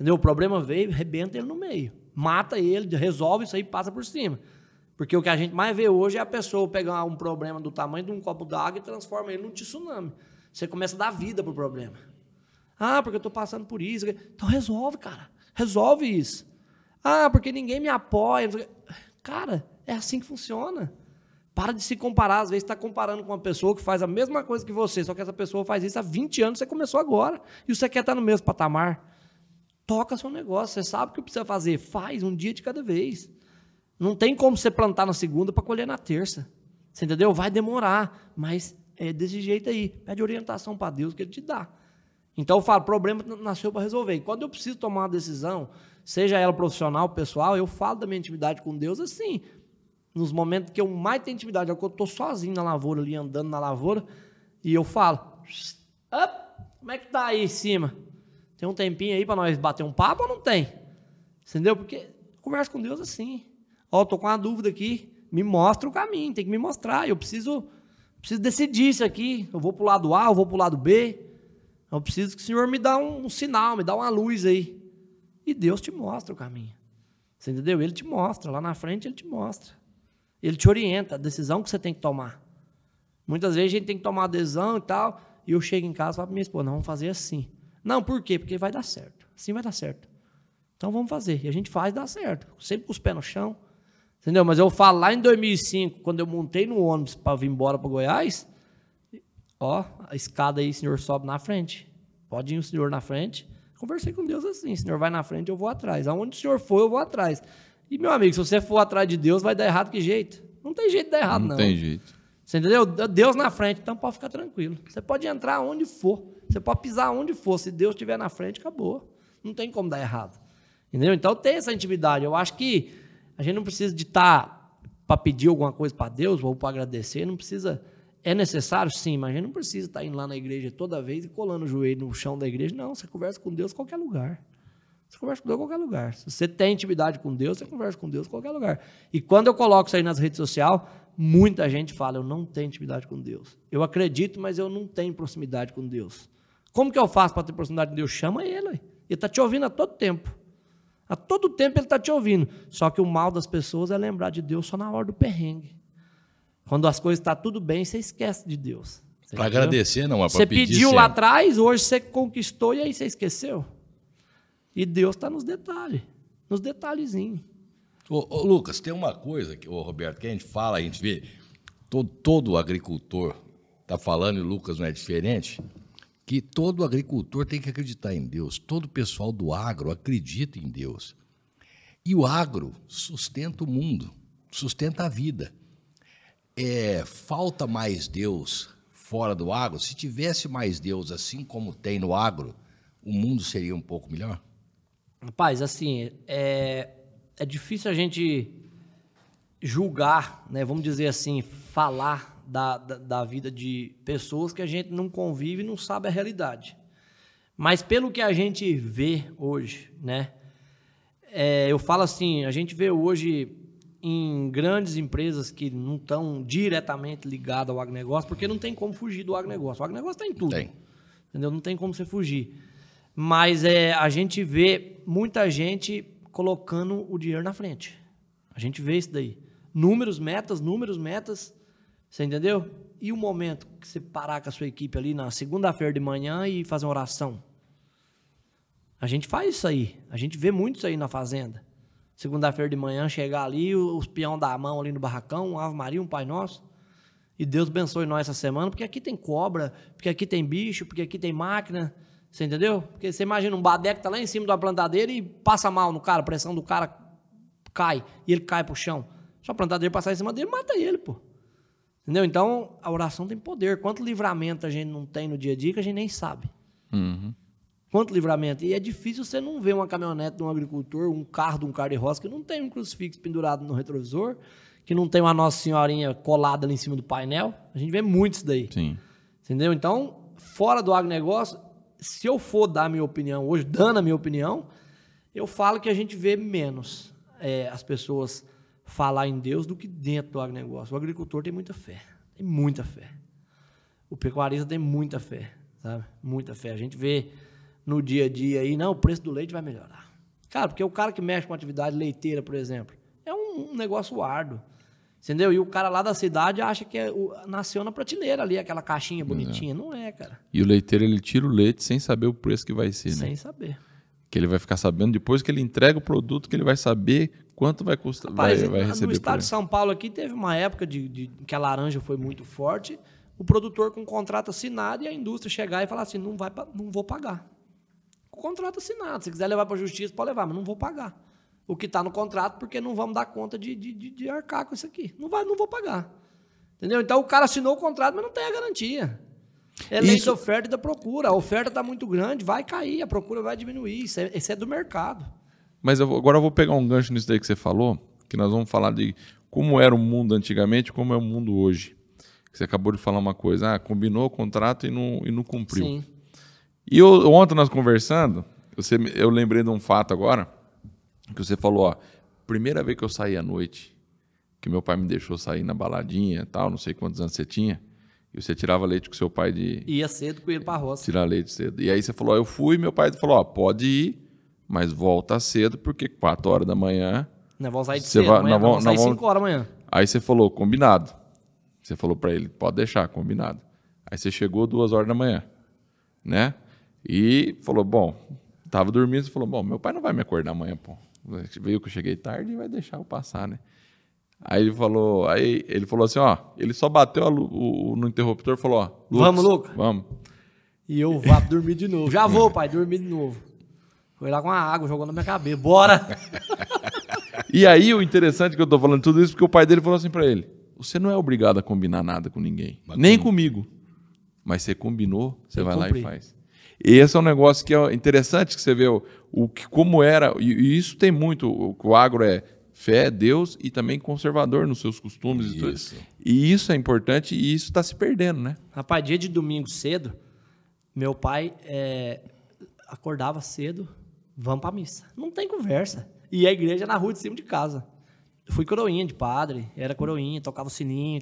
Speaker 2: Entendeu? O problema veio, rebenta ele no meio. Mata ele, resolve isso aí, passa por cima. Porque o que a gente mais vê hoje é a pessoa pegar um problema do tamanho de um copo d'água e transforma ele num tsunami. Você começa a dar vida pro problema. Ah, porque eu estou passando por isso. Então resolve, cara. Resolve isso. Ah, porque ninguém me apoia. Cara, é assim que funciona. Para de se comparar. Às vezes está comparando com uma pessoa que faz a mesma coisa que você, só que essa pessoa faz isso há 20 anos, você começou agora. E você quer estar tá no mesmo patamar toca seu negócio. Você sabe o que precisa fazer. Faz um dia de cada vez. Não tem como você plantar na segunda para colher na terça. Você entendeu? Vai demorar, mas é desse jeito aí. Pede orientação para Deus que ele te dá. Então eu falo, problema nasceu para resolver. E quando eu preciso tomar uma decisão, seja ela profissional, pessoal, eu falo da minha intimidade com Deus assim. Nos momentos que eu mais tenho intimidade, é quando eu estou sozinho na lavoura, ali andando na lavoura, e eu falo, up, como é que tá aí em cima? Tem um tempinho aí para nós bater um papo ou não tem? Entendeu? Porque conversa com Deus assim. Ó, oh, tô com uma dúvida aqui, me mostra o caminho, tem que me mostrar. Eu preciso, preciso decidir isso aqui. Eu vou pro lado A, eu vou pro lado B. Eu preciso que o Senhor me dá um, um sinal, me dá uma luz aí. E Deus te mostra o caminho. Você entendeu? Ele te mostra, lá na frente ele te mostra. Ele te orienta a decisão que você tem que tomar. Muitas vezes a gente tem que tomar adesão decisão e tal, e eu chego em casa e falo para minha esposa, não, vamos fazer assim. Não, por quê? Porque vai dar certo. Sim, vai dar certo. Então vamos fazer. E a gente faz dá certo. Sempre com os pés no chão. Entendeu? Mas eu falo lá em 2005, quando eu montei no ônibus para vir embora para Goiás, ó, a escada aí, o senhor sobe na frente. Pode ir o senhor na frente. Conversei com Deus assim, o senhor vai na frente, eu vou atrás. Aonde o senhor for, eu vou atrás. E meu amigo, se você for atrás de Deus, vai dar errado que jeito? Não tem jeito de dar errado não. Não tem jeito. Você entendeu? Deus na frente, então pode ficar tranquilo. Você pode entrar onde for. Você pode pisar onde for, se Deus estiver na frente, acabou. Não tem como dar errado. Entendeu? Então tem essa intimidade. Eu acho que a gente não precisa de estar tá para pedir alguma coisa para Deus ou para agradecer, não precisa. É necessário, sim, mas a gente não precisa estar tá indo lá na igreja toda vez e colando o joelho no chão da igreja. Não, você conversa com Deus em qualquer lugar. Você conversa com Deus em qualquer lugar. Se você tem intimidade com Deus, você conversa com Deus em qualquer lugar. E quando eu coloco isso aí nas redes sociais, muita gente fala: eu não tenho intimidade com Deus. Eu acredito, mas eu não tenho proximidade com Deus. Como que eu faço para ter proximidade de Deus? Chama ele. Ele está te ouvindo a todo tempo. A todo tempo ele está te ouvindo. Só que o mal das pessoas é lembrar de Deus só na hora do perrengue. Quando as coisas estão tá tudo bem, você esquece de Deus. Para agradecer, não, é Você pediu sempre. lá atrás, hoje você conquistou e aí você esqueceu. E Deus está nos detalhes, nos detalhezinhos.
Speaker 3: Ô, ô, Lucas, tem uma coisa, que, ô, Roberto, que a gente fala, a gente vê, todo, todo agricultor está falando, e Lucas não é diferente, que todo agricultor tem que acreditar em Deus, todo o pessoal do agro acredita em Deus. E o agro sustenta o mundo, sustenta a vida. É, falta mais Deus fora do agro? Se tivesse mais Deus assim como tem no agro, o mundo seria um pouco melhor?
Speaker 2: Rapaz, assim, é, é difícil a gente julgar, né, vamos dizer assim, falar da, da, da, vida de pessoas que a gente não convive e não sabe a realidade. Mas pelo que a gente vê hoje, né? É, eu falo assim, a gente vê hoje em grandes empresas que não estão diretamente ligadas ao agronegócio, porque não tem como fugir do agronegócio. O agronegócio está em tudo. Tem. Entendeu? Não tem como você fugir. Mas é, a gente vê muita gente colocando o dinheiro na frente. A gente vê isso daí. Números, metas, números, metas. Você entendeu? E o momento que você parar com a sua equipe ali na segunda-feira de manhã e fazer uma oração? A gente faz isso aí. A gente vê muito isso aí na fazenda. Segunda-feira de manhã chegar ali, os peão da mão ali no barracão, um Ave Maria, um Pai Nosso. E Deus abençoe nós essa semana, porque aqui tem cobra, porque aqui tem bicho, porque aqui tem máquina. Você entendeu? Porque você imagina um badeco que tá lá em cima de uma plantadeira e passa mal no cara, a pressão do cara cai e ele cai pro chão. Só a plantadeira passar em cima dele, mata ele, pô. Entendeu? Então, a oração tem poder. Quanto livramento a gente não tem no dia a dia que a gente nem sabe. Uhum. Quanto livramento? E é difícil você não ver uma caminhonete de um agricultor, um carro de um cara de roça que não tem um crucifixo pendurado no retrovisor, que não tem uma Nossa Senhorinha colada ali em cima do painel. A gente vê muito isso daí. Sim. Entendeu? Então, fora do agronegócio, se eu for dar minha opinião hoje, dando a minha opinião, eu falo que a gente vê menos é, as pessoas falar em Deus do que dentro do agronegócio. O agricultor tem muita fé, tem muita fé. O pecuarista tem muita fé, sabe? Muita fé. A gente vê no dia a dia aí, não, o preço do leite vai melhorar. Cara, porque o cara que mexe com atividade leiteira, por exemplo, é um, negócio árduo. Entendeu? E o cara lá da cidade acha que é o, nasceu na prateleira ali, aquela caixinha bonitinha. Não. não é, cara.
Speaker 1: E o leiteiro, ele tira o leite sem saber o preço que vai ser, né? Sem saber. Que ele vai ficar sabendo depois que ele entrega o produto, que ele vai saber Quanto vai custar? Rapaz, vai, vai receber no estado de
Speaker 2: São Paulo aqui teve uma época de, de, que a laranja foi muito forte, o produtor com o contrato assinado e a indústria chegar e falar assim, não, vai, não vou pagar. O contrato assinado, se quiser levar para a justiça, pode levar, mas não vou pagar. O que está no contrato, porque não vamos dar conta de, de, de, arcar com isso aqui. Não, vai, não vou pagar. Entendeu? Então o cara assinou o contrato, mas não tem a garantia. É lei isso... da oferta e da procura. A oferta está muito grande, vai cair, a procura vai diminuir. Isso é, isso é do mercado.
Speaker 1: Mas eu, agora eu vou pegar um gancho nisso daí que você falou, que nós vamos falar de como era o mundo antigamente como é o mundo hoje. Você acabou de falar uma coisa, ah, combinou o contrato e não, e não cumpriu. Sim. E eu, ontem nós conversando, você, eu lembrei de um fato agora, que você falou, ó, primeira vez que eu saí à noite, que meu pai me deixou sair na baladinha tal, não sei quantos anos você tinha, e você tirava leite com seu pai de...
Speaker 2: Ia cedo com ele para a roça.
Speaker 1: Tirar leite cedo. E aí você falou, ó, eu fui, meu pai falou, ó, pode ir, mas volta cedo, porque 4 horas da manhã.
Speaker 2: Nós vamos sair de cedo, vai, amanhã, nós vamos, sair 5 horas amanhã.
Speaker 1: Aí você falou, combinado. Você falou para ele, pode deixar, combinado. Aí você chegou duas horas da manhã, né? E falou, bom, tava dormindo, você falou, bom, meu pai não vai me acordar amanhã, pô. Veio que eu cheguei tarde e vai deixar eu passar, né? Aí ele falou, aí ele falou assim, ó, ele só bateu a, o, o, no interruptor e falou, ó, vamos, Lucas. Vamos.
Speaker 2: E eu vá dormir de novo. Já vou, pai, dormir de novo. Foi lá com a água, jogou na minha cabeça. Bora!
Speaker 1: e aí, o interessante é que eu tô falando tudo isso, porque o pai dele falou assim para ele: Você não é obrigado a combinar nada com ninguém, Mas nem com... comigo. Mas você combinou, você eu vai cumpri. lá e faz. E esse é um negócio que é interessante que você vê o, o que, como era, e, e, isso tem muito, o, o agro é fé, Deus e também conservador nos seus costumes isso. e tudo. Isso. E isso é importante e isso está se perdendo, né?
Speaker 2: Rapaz, dia de domingo cedo, meu pai é, acordava cedo, Vamos para missa. Não tem conversa. E a igreja na rua de cima de casa. Eu fui coroinha de padre, era coroinha, tocava o sininho.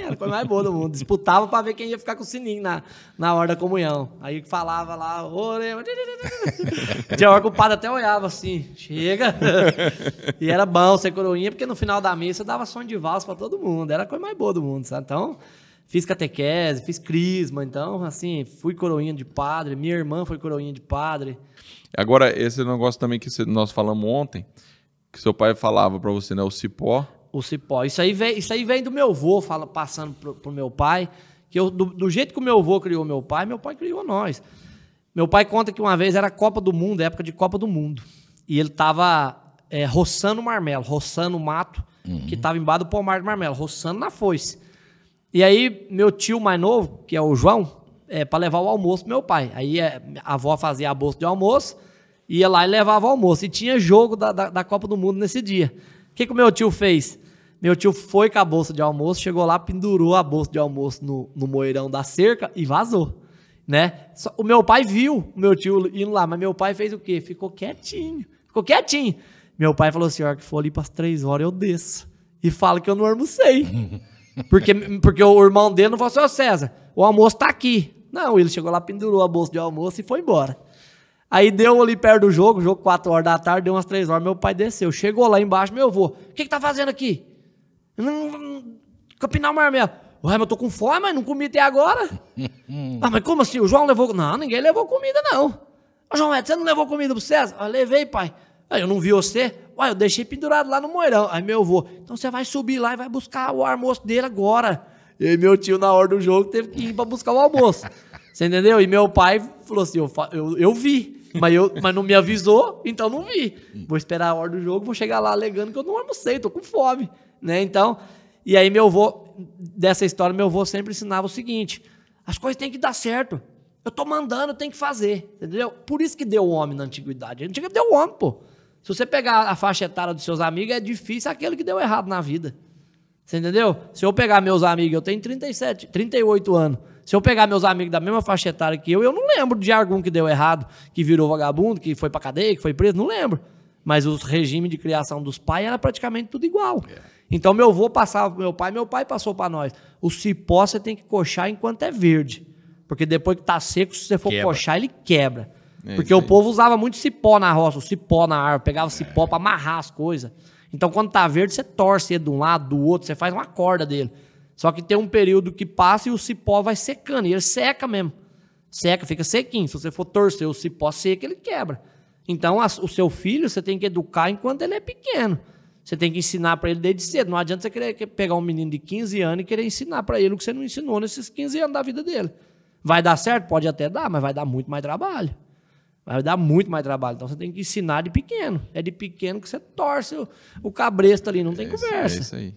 Speaker 2: Era a coisa mais boa do mundo. Disputava para ver quem ia ficar com o sininho na, na hora da comunhão. Aí falava lá, orema. Tinha hora que o padre até olhava assim, chega. E era bom ser coroinha, porque no final da missa dava som de valsa para todo mundo. Era a coisa mais boa do mundo, sabe? Então, Fiz catequese, fiz crisma, então, assim, fui coroinha de padre, minha irmã foi coroinha de padre.
Speaker 1: Agora, esse negócio também que nós falamos ontem, que seu pai falava para você, né? O cipó.
Speaker 2: O cipó. Isso aí vem, isso aí vem do meu avô, fala, passando pro, pro meu pai. Que eu, do, do, jeito que o meu avô criou meu pai, meu pai criou nós. Meu pai conta que uma vez era Copa do Mundo, época de Copa do Mundo. E ele tava é, roçando marmelo, roçando o mato, uhum. que tava embaixo do pomar de marmelo, roçando na foice. E aí, meu tio mais novo, que é o João, é, para levar o almoço pro meu pai. Aí é, a avó fazia a bolsa de almoço, ia lá e levava o almoço. E tinha jogo da, da, da Copa do Mundo nesse dia. O que, que o meu tio fez? Meu tio foi com a bolsa de almoço, chegou lá, pendurou a bolsa de almoço no, no moirão da cerca e vazou. Né? Só, o meu pai viu o meu tio indo lá, mas meu pai fez o quê? Ficou quietinho. Ficou quietinho. Meu pai falou assim: a hora que for ali para as três horas, eu desço. E falo que eu não almocei. Porque, porque o irmão dele não falou assim, ó César, o almoço tá aqui. Não, ele chegou lá, pendurou a bolsa de almoço e foi embora. Aí deu ali perto do jogo, jogo 4 horas da tarde, deu umas 3 horas, meu pai desceu. Chegou lá embaixo, meu avô, o que que tá fazendo aqui? Não, capinar o marmelo. Ué, mas eu tô com fome, mas não comi até agora. ah, mas como assim? O João levou... Não, ninguém levou comida, não. Ô, João Edson, você não levou comida pro César? Ah, levei, pai. Ah, eu não vi você? Uai, eu deixei pendurado lá no moirão. Aí meu avô, então você vai subir lá e vai buscar o almoço dele agora. E meu tio, na hora do jogo, teve que ir pra buscar o almoço. Você entendeu? E meu pai falou assim: eu, eu, eu vi, mas, eu, mas não me avisou, então não vi. Vou esperar a hora do jogo, vou chegar lá alegando que eu não almocei, tô com fome. Né? Então, e aí meu avô, dessa história, meu avô sempre ensinava o seguinte: as coisas têm que dar certo. Eu tô mandando, tem que fazer. Entendeu? Por isso que deu homem na antiguidade. A antiguidade deu homem, pô. Se você pegar a faixa etária dos seus amigos, é difícil aquele que deu errado na vida. Você entendeu? Se eu pegar meus amigos, eu tenho 37, 38 anos. Se eu pegar meus amigos da mesma faixa etária que eu, eu não lembro de algum que deu errado, que virou vagabundo, que foi pra cadeia, que foi preso, não lembro. Mas os regimes de criação dos pais era praticamente tudo igual. É. Então meu avô passava pro meu pai, meu pai passou para nós. O cipó você tem que coxar enquanto é verde. Porque depois que tá seco, se você for quebra. coxar, ele quebra. É Porque o povo usava muito cipó na roça, o cipó na árvore, pegava cipó pra para amarrar as coisas. Então, quando tá verde, você torce ele de um lado, do outro, você faz uma corda dele. Só que tem um período que passa e o cipó vai secando, e ele seca mesmo. Seca, fica sequinho. Se você for torcer o cipó seco, ele quebra. Então, a, o seu filho, você tem que educar enquanto ele é pequeno. Você tem que ensinar para ele desde cedo. Não adianta você querer pegar um menino de 15 anos e querer ensinar para ele o que você não ensinou nesses 15 anos da vida dele. Vai dar certo? Pode até dar, mas vai dar muito mais trabalho. Vai dar muito mais trabalho. Então você tem que ensinar de pequeno. É de pequeno que você torce o, o cabresto ali, não é tem isso, conversa. É isso
Speaker 3: aí.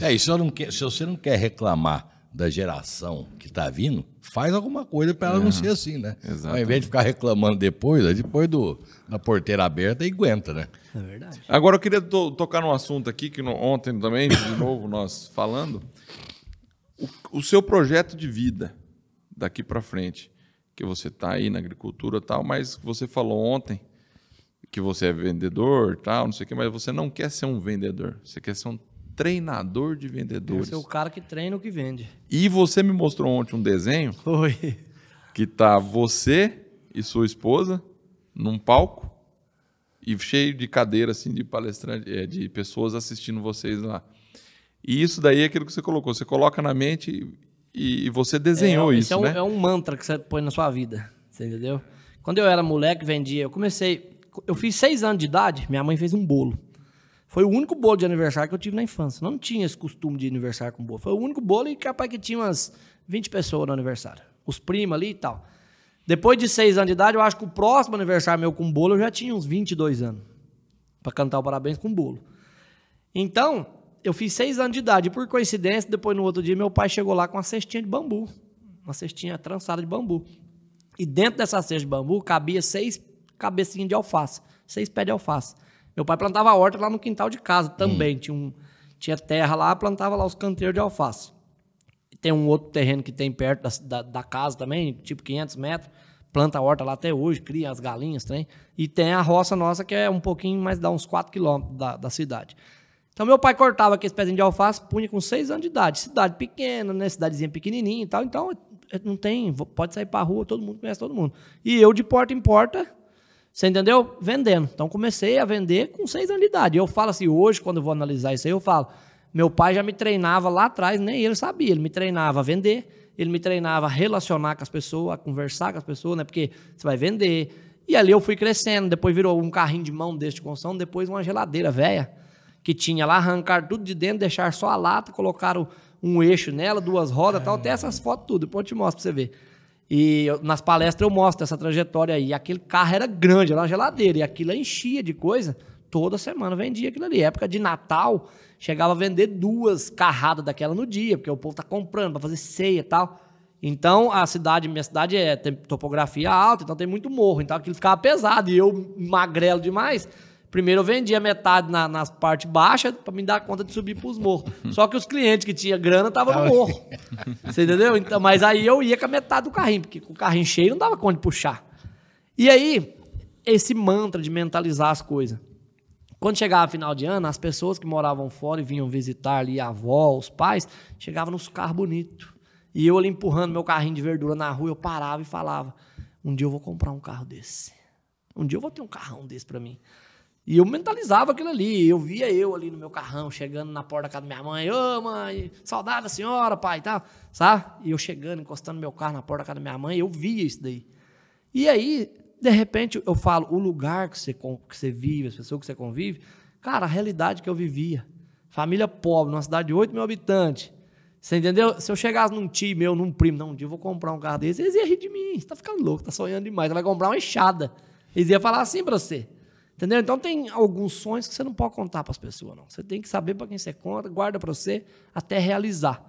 Speaker 3: É, e se, não quer, se você não quer reclamar da geração que está vindo, faz alguma coisa para ela não ser assim, né? Exato. Ao invés de ficar reclamando depois, depois do, da porteira aberta, aguenta, né? É verdade. Agora eu queria to tocar num assunto aqui que no, ontem também, de novo,
Speaker 1: nós falando. O, o seu projeto de vida daqui para frente que você está aí na agricultura tal, mas você falou ontem que você é vendedor tal, não sei o quê, mas você não quer ser um vendedor, você quer ser um treinador de vendedores. Você é o
Speaker 2: cara que treina o que vende.
Speaker 1: E você me mostrou ontem um desenho. Foi. Que tá você e sua esposa num palco e cheio de cadeira assim de palestrante, é, de pessoas assistindo vocês lá. E isso daí é aquilo que você colocou. Você coloca na mente e você desenhou é, isso, é um, né? É um
Speaker 2: mantra que você põe na sua vida, você entendeu? Quando eu era moleque, vendia, eu comecei, eu fiz seis anos de idade, minha mãe fez um bolo. Foi o único bolo de aniversário que eu tive na infância. Não tinha esse costume de aniversário com bolo. Foi o único bolo e capaz que tinha umas 20 pessoas no aniversário. Os primos ali e tal. Depois de seis anos de idade, eu acho que o próximo aniversário meu com bolo, eu já tinha uns 22 anos. para cantar o parabéns com bolo. Então, eu fiz seis anos de idade. Por coincidência, depois no outro dia, meu pai chegou lá com uma cestinha de bambu. Uma cestinha trançada de bambu. E dentro dessa cesta de bambu cabia seis cabecinhas de alface. Seis pés de alface. Meu pai plantava horta lá no quintal de casa também. Hum. Tinha, um, tinha terra lá, plantava lá os canteiros de alface. E tem um outro terreno que tem perto da, da, da casa também, tipo 500 metros planta horta lá até hoje, cria as galinhas, tem. E tem a roça nossa que é um pouquinho mais, dá uns 4 quilômetros da, da cidade. Então meu pai cortava aqueles pezinhos de alface, punha com seis anos de idade. Cidade pequena, né? Cidadezinha pequenininha e tal. Então é, é, não tem, pode sair para rua, todo mundo conhece todo mundo. E eu de porta em porta, você entendeu? Vendendo. Então comecei a vender com seis anos de idade. Eu falo assim, hoje quando eu vou analisar isso aí, eu falo, meu pai já me treinava lá atrás, nem ele sabia. Ele me treinava a vender, ele me treinava a relacionar com as pessoas, a conversar com as pessoas, né? Porque você vai vender. E ali eu fui crescendo, depois virou um carrinho de mão deste de construção, depois uma geladeira velha que tinha lá, arrancaram tudo de dentro, deixaram só a lata, colocaram um eixo nela, duas rodas é. tal. até essas fotos tudo, depois eu te mostro pra você ver. E eu, nas palestras eu mostro essa trajetória aí. Aquele carro era grande, era uma geladeira, e aquilo enchia de coisa. Toda semana vendia aquilo ali. Época de Natal, chegava a vender duas carradas daquela no dia, porque o povo tá comprando para fazer ceia e tal. Então, a cidade, minha cidade é tem topografia alta, então tem muito morro, então aquilo ficava pesado e eu magrelo demais. Primeiro eu vendia metade na, nas parte baixa para me dar conta de subir pros morros. Uhum. Só que os clientes que tinha grana estavam no morro. Você entendeu? Então, mas aí eu ia com a metade do carrinho, porque com o carrinho cheio não dava conta de puxar. E aí, esse mantra de mentalizar as coisas. Quando chegava final de ano, as pessoas que moravam fora e vinham visitar ali a avó, os pais, chegavam nos carros bonitos. E eu ali empurrando meu carrinho de verdura na rua, eu parava e falava: Um dia eu vou comprar um carro desse. Um dia eu vou ter um carrão desse para mim. E eu mentalizava aquilo ali. Eu via eu ali no meu carrão, chegando na porta da casa da minha mãe. Ô, mãe, saudade da senhora, pai, e tal. Sabe? E eu chegando, encostando meu carro na porta da casa da minha mãe, eu via isso daí. E aí, de repente, eu falo, o lugar que você, que você vive, as pessoas que você convive, cara, a realidade que eu vivia. Família pobre, numa cidade de 8 mil habitantes. Você entendeu? Se eu chegasse num tio meu, num primo, não, um dia eu vou comprar um carro desse, eles iam rir de mim. Você tá ficando louco, tá sonhando demais. Você vai comprar uma enxada. Eles iam falar assim pra você. Entendeu? Então tem alguns sonhos que você não pode contar para as pessoas, não. Você tem que saber para quem você conta, guarda para você até realizar.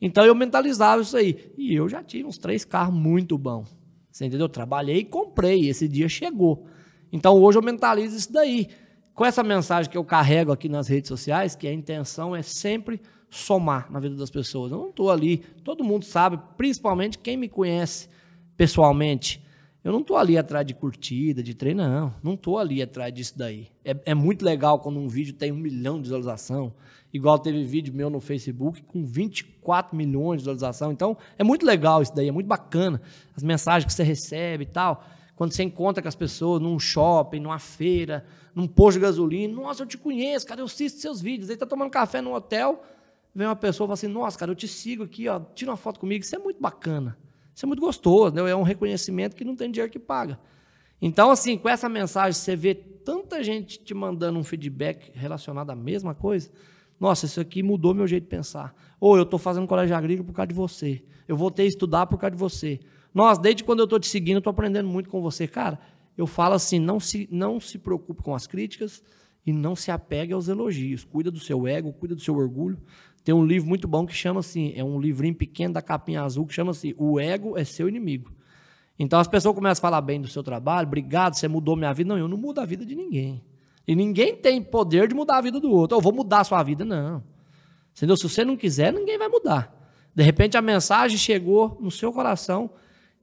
Speaker 2: Então eu mentalizava isso aí. E eu já tinha uns três carros muito bons. Você entendeu? Eu trabalhei e comprei. Esse dia chegou. Então hoje eu mentalizo isso daí. Com essa mensagem que eu carrego aqui nas redes sociais, que a intenção é sempre somar na vida das pessoas. Eu não estou ali. Todo mundo sabe, principalmente quem me conhece pessoalmente eu não tô ali atrás de curtida, de treino, não. Não tô ali atrás disso daí. É, é, muito legal quando um vídeo tem um milhão de visualização. Igual teve vídeo meu no Facebook com 24 milhões de visualização. Então, é muito legal isso daí, é muito bacana. As mensagens que você recebe e tal. Quando você encontra com as pessoas num shopping, numa feira, num posto de gasolina. Nossa, eu te conheço, cara, eu assisto seus vídeos. Aí tá tomando café no hotel, vem uma pessoa e fala assim, nossa, cara, eu te sigo aqui, ó, tira uma foto comigo. Isso é muito bacana. Isso é muito gostoso, né? é um reconhecimento que não tem dinheiro que paga. Então, assim, com essa mensagem, você vê tanta gente te mandando um feedback relacionado à mesma coisa. Nossa, isso aqui mudou meu jeito de pensar. Ou eu estou fazendo colégio agrícola por causa de você. Eu voltei a estudar por causa de você. Nossa, desde quando eu estou te seguindo, estou aprendendo muito com você. Cara, eu falo assim: não se, não se preocupe com as críticas e não se apegue aos elogios. Cuida do seu ego, cuida do seu orgulho. Tem um livro muito bom que chama assim, é um livrinho pequeno da capinha azul que chama assim, O Ego é Seu Inimigo. Então as pessoas começam a falar bem do seu trabalho, obrigado, você mudou minha vida. Não, eu não mudo a vida de ninguém. E ninguém tem poder de mudar a vida do outro. Eu vou mudar a sua vida, não. Entendeu? Se você não quiser, ninguém vai mudar. De repente a mensagem chegou no seu coração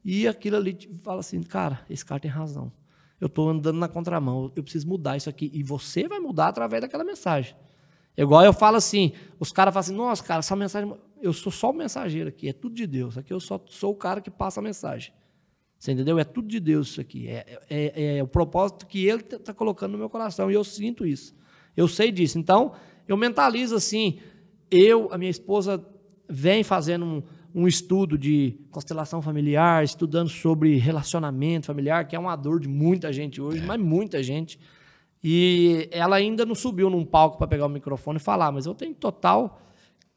Speaker 2: e aquilo ali fala assim, cara, esse cara tem razão. Eu estou andando na contramão, eu preciso mudar isso aqui. E você vai mudar através daquela mensagem. Igual eu falo assim, os caras falam assim, nossa, cara, essa mensagem, eu sou só o mensageiro aqui, é tudo de Deus. Aqui eu só sou o cara que passa a mensagem. Você entendeu? É tudo de Deus isso aqui. É, é, é, é o propósito que Ele está tá colocando no meu coração. E eu sinto isso. Eu sei disso. Então, eu mentalizo assim. Eu, a minha esposa, vem fazendo um, um estudo de constelação familiar, estudando sobre relacionamento familiar, que é uma dor de muita gente hoje, é. mas muita gente. E ela ainda não subiu num palco para pegar o microfone e falar, mas eu tenho total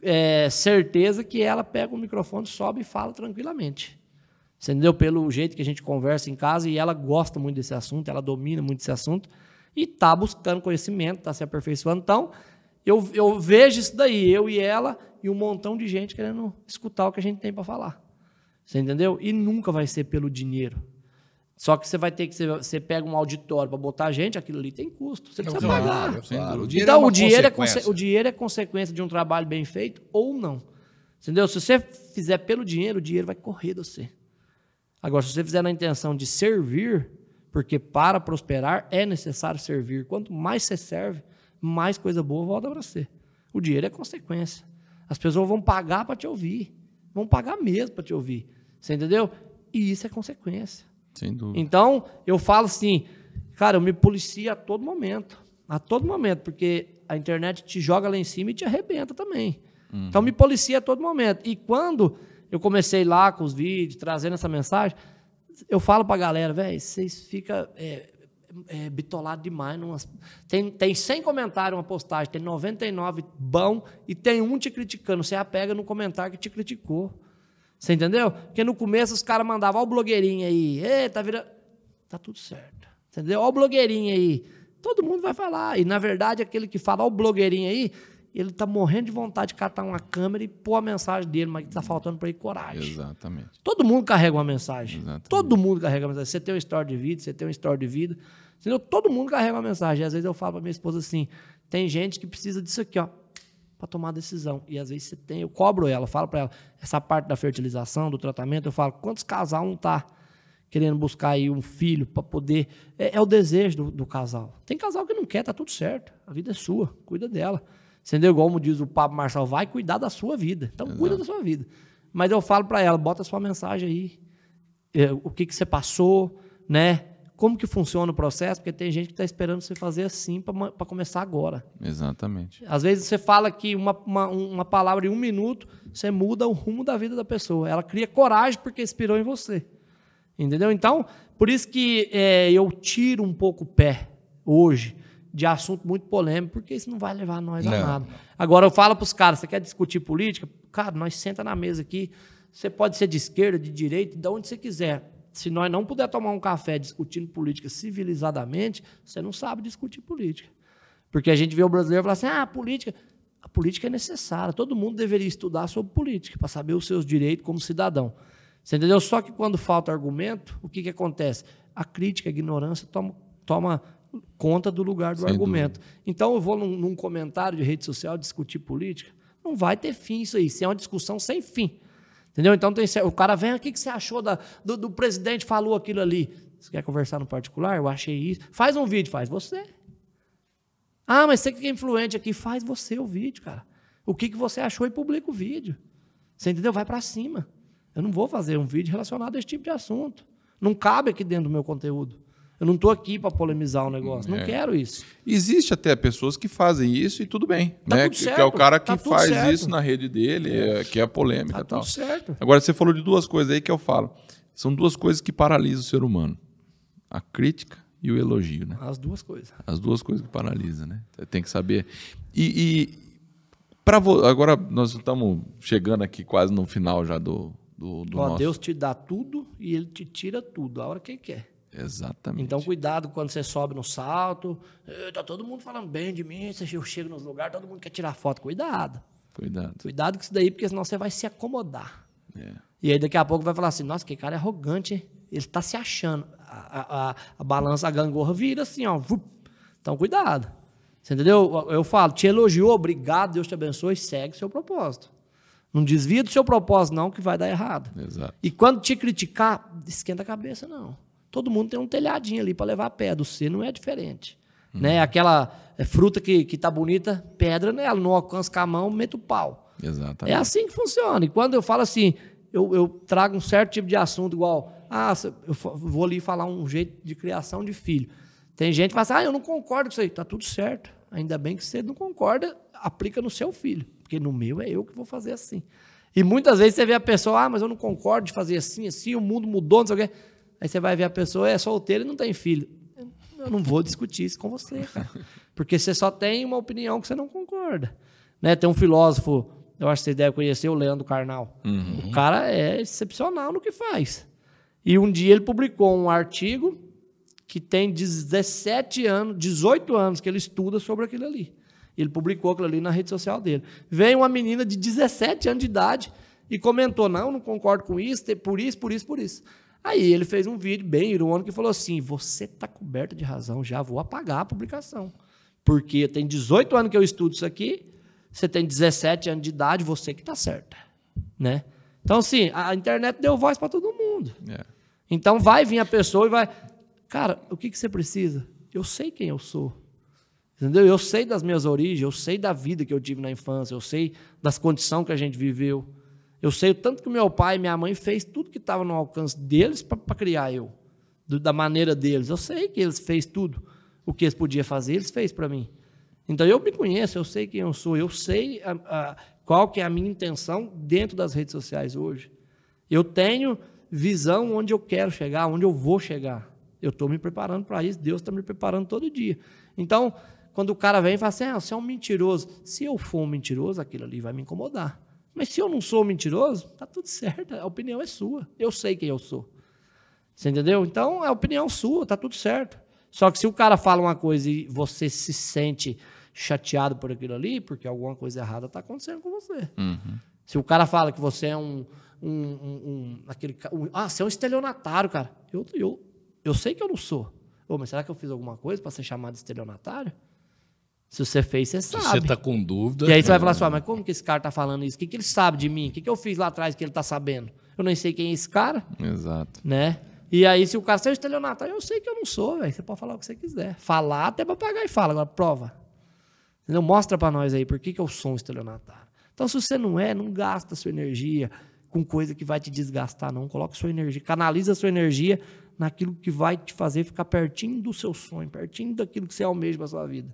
Speaker 2: é, certeza que ela pega o microfone, sobe e fala tranquilamente. Você entendeu? Pelo jeito que a gente conversa em casa e ela gosta muito desse assunto, ela domina muito desse assunto e está buscando conhecimento, está se aperfeiçoando. Então, eu, eu vejo isso daí, eu e ela e um montão de gente querendo escutar o que a gente tem para falar. Você entendeu? E nunca vai ser pelo dinheiro. Só que você vai ter que. Você pega um auditório para botar gente, aquilo ali tem custo. Você precisa claro, pagar. Claro. O dinheiro então, é o, dinheiro é o dinheiro é consequência de um trabalho bem feito ou não. Entendeu? Se você fizer pelo dinheiro, o dinheiro vai correr de você. Agora, se você fizer na intenção de servir, porque para prosperar é necessário servir. Quanto mais você serve, mais coisa boa volta para você. O dinheiro é consequência. As pessoas vão pagar para te ouvir. Vão pagar mesmo para te ouvir. Você entendeu? E isso é consequência. Sem dúvida. Então, eu falo assim, cara, eu me policia a todo momento. A todo momento, porque a internet te joga lá em cima e te arrebenta também. Uhum. Então, me policia a todo momento. E quando eu comecei lá com os vídeos, trazendo essa mensagem, eu falo pra galera, velho, vocês ficam é, é, bitolado demais. Tem, tem 100 comentários uma postagem, tem 99 bom e tem um te criticando. Você apega no comentário que te criticou. Você entendeu? Porque no começo os caras mandavam, ó o blogueirinho aí, Ei, tá virando. Tá tudo certo. Entendeu? Ó o blogueirinho aí. Todo mundo vai falar. E na verdade, aquele que fala, ó o blogueirinho aí, ele tá morrendo de vontade de catar uma câmera e pôr a mensagem dele, mas tá faltando para ele coragem. Exatamente. Todo mundo carrega uma mensagem. Exatamente. Todo mundo carrega uma mensagem. Você tem uma história de vida, você tem uma história de vida. Entendeu? Todo mundo carrega uma mensagem. E às vezes eu falo pra minha esposa assim: tem gente que precisa disso aqui, ó para tomar decisão. E às vezes você tem, eu cobro ela, falo para ela, essa parte da fertilização, do tratamento, eu falo, quantos casal não tá querendo buscar aí um filho para poder. É, é, o desejo do, do, casal. Tem casal que não quer, tá tudo certo. A vida é sua, cuida dela. Entendeu? Igual como diz o Pablo Marçal, vai cuidar da sua vida. Então Exato. cuida da sua vida. Mas eu falo para ela, bota sua mensagem aí. É, o que, que você passou, né? como que funciona o processo, porque tem gente que está esperando você fazer assim para começar agora. Exatamente. Às vezes você fala que uma, uma, uma palavra em um minuto, você muda o rumo da vida da pessoa. Ela cria coragem porque inspirou em você. Entendeu? Então, por isso que é, eu tiro um pouco o pé hoje de assunto muito polêmico, porque isso não vai levar nós não. a nada. Agora, eu falo para os caras, você quer discutir política? Cara, nós senta na mesa aqui, você pode ser de esquerda, de direita, de onde você quiser se nós não puder tomar um café discutindo política civilizadamente, você não sabe discutir política. Porque a gente vê o brasileiro falar assim: ah, a política. A política é necessária. Todo mundo deveria estudar sobre política para saber os seus direitos como cidadão. Você entendeu? Só que quando falta argumento, o que, que acontece? A crítica, a ignorância toma, toma conta do lugar do Sem argumento. Dúvida. Então, eu vou num, num comentário de rede social discutir política. Não vai ter fim isso aí. Isso é uma discussão sem fim. Entendeu? Então tem, o cara vem, o que, que você achou da, do, do, presidente falou aquilo ali? Você quer conversar no particular? Eu achei isso. Faz um vídeo, faz você. Ah, mas você que é influente aqui, faz você o vídeo, cara. O que, que você achou e publica o vídeo. Você entendeu? Vai para cima. Eu não vou fazer um vídeo relacionado a esse tipo de assunto. Não cabe aqui dentro do meu conteúdo. Eu não estou aqui para polemizar o negócio. É. Não quero
Speaker 1: isso. Existe até pessoas que fazem isso e tudo bem. Tá né? Tudo certo. que, é o cara que tá faz certo. isso na rede dele, é, é que é a polêmica tá e tal. Tudo certo. Agora, você falou de duas coisas aí que eu falo. São duas coisas que paralisam o ser humano: a crítica e o elogio, né? As duas coisas. As duas coisas que paralisam, né? Tem que saber. E, e para vo... agora nós estamos chegando aqui quase no final já do, do, do Ó, nosso... Deus
Speaker 2: te dá tudo e ele te tira tudo, a hora que ele quer. Exatamente. Então, cuidado quando você sobe no salto. Eh, tá todo mundo falando bem de mim, eu chego nos lugares, todo mundo quer tirar foto. Cuidado. Cuidado. Cuidado com isso daí, porque senão você vai se acomodar. É. E aí daqui a pouco vai falar assim, nossa, que cara é arrogante, ele está se achando. A, a, a, balança, a gangorra vira assim, ó. Vup. Então, cuidado. Você entendeu? Eu falo, te elogiou, obrigado, Deus te abençoe, segue seu propósito. Não desvia do seu propósito, não, que vai dar errado. Exato. E quando te criticar, esquenta a cabeça, não todo mundo tem um telhadinho ali para levar pedra. O C não é diferente. Uhum. Né? Aquela é, fruta que, que tá bonita, pedra nela, não alcança com a mão, mete o pau. Exatamente. É assim que funciona. E quando eu falo assim, eu, eu trago um certo tipo de assunto, igual, ah, eu vou ali falar um jeito de criação de filho. Tem gente que fala assim, ah, eu não concordo com isso aí. Tá tudo certo. Ainda bem que você não concorda, aplica no seu filho. Porque no meu é eu que vou fazer assim. E muitas vezes você vê a pessoa, ah, mas eu não concordo de fazer assim, assim, o mundo mudou, não sei o quê. Aí você vai ver a pessoa, é solteira e não tem filho. Eu não vou discutir isso com você, cara. Porque você só tem uma opinião que você não concorda. Né? Tem um filósofo, eu acho que você deve conhecer, o Leandro Carnal. Uhum. O cara é excepcional no que faz. E um dia ele publicou um artigo que tem 17 anos, 18 anos que ele estuda sobre aquilo ali. Ele publicou aquilo ali na rede social dele. Veio uma menina de 17 anos de idade e comentou: Não, não concordo com isso, por isso, por isso, por isso. Aí ele fez um vídeo bem irônico e falou assim: Você está coberto de razão, já vou apagar a publicação. Porque tem 18 anos que eu estudo isso aqui, você tem 17 anos de idade, você que está certa. Né? Então, assim, a internet deu voz para todo mundo. É. Então, vai vir a pessoa e vai. Cara, o que, que você precisa? Eu sei quem eu sou. Entendeu? Eu sei das minhas origens, eu sei da vida que eu tive na infância, eu sei das condições que a gente viveu. Eu sei o tanto que meu pai e minha mãe fez tudo que estava no alcance deles para criar eu, do, da maneira deles. Eu sei que eles fez tudo o que eles podiam fazer, eles fez para mim. Então eu me conheço, eu sei quem eu sou, eu sei a, a, qual que é a minha intenção dentro das redes sociais hoje. Eu tenho visão onde eu quero chegar, onde eu vou chegar. Eu estou me preparando para isso, Deus está me preparando todo dia. Então, quando o cara vem e fala assim, ah, você é um mentiroso. Se eu for um mentiroso, aquilo ali vai me incomodar. Mas se eu não sou mentiroso, tá tudo certo, a opinião é sua. Eu sei quem eu sou. Você entendeu? Então é opinião sua, tá tudo certo. Só que se o cara fala uma coisa e você se sente chateado por aquilo ali, porque alguma coisa errada tá acontecendo com você. Uhum. Se o cara fala que você é um. um, um, um aquele, ah, você é um estelionatário, cara. Eu, eu, eu sei que eu não sou. Ô, mas será que eu fiz alguma coisa para ser chamado de estelionatário? Se você fez, você sabe. Se você tá com dúvida. E aí você vai falar é. assim: ah, mas como que esse cara tá falando isso? O que, que ele sabe de mim? O que, que eu fiz lá atrás que ele tá sabendo? Eu nem sei quem é esse cara. Exato. Né? E aí, se o cara é estelionatário, eu sei que eu não sou, velho. Você pode falar o que você quiser. Falar até pagar e fala, agora prova. Entendeu? Mostra para nós aí por que, que eu sou um estelionatário. Então, se você não é, não gasta sua energia com coisa que vai te desgastar, não. Coloca sua energia, canaliza sua energia naquilo que vai te fazer ficar pertinho do seu sonho, pertinho daquilo que você almeja para sua vida.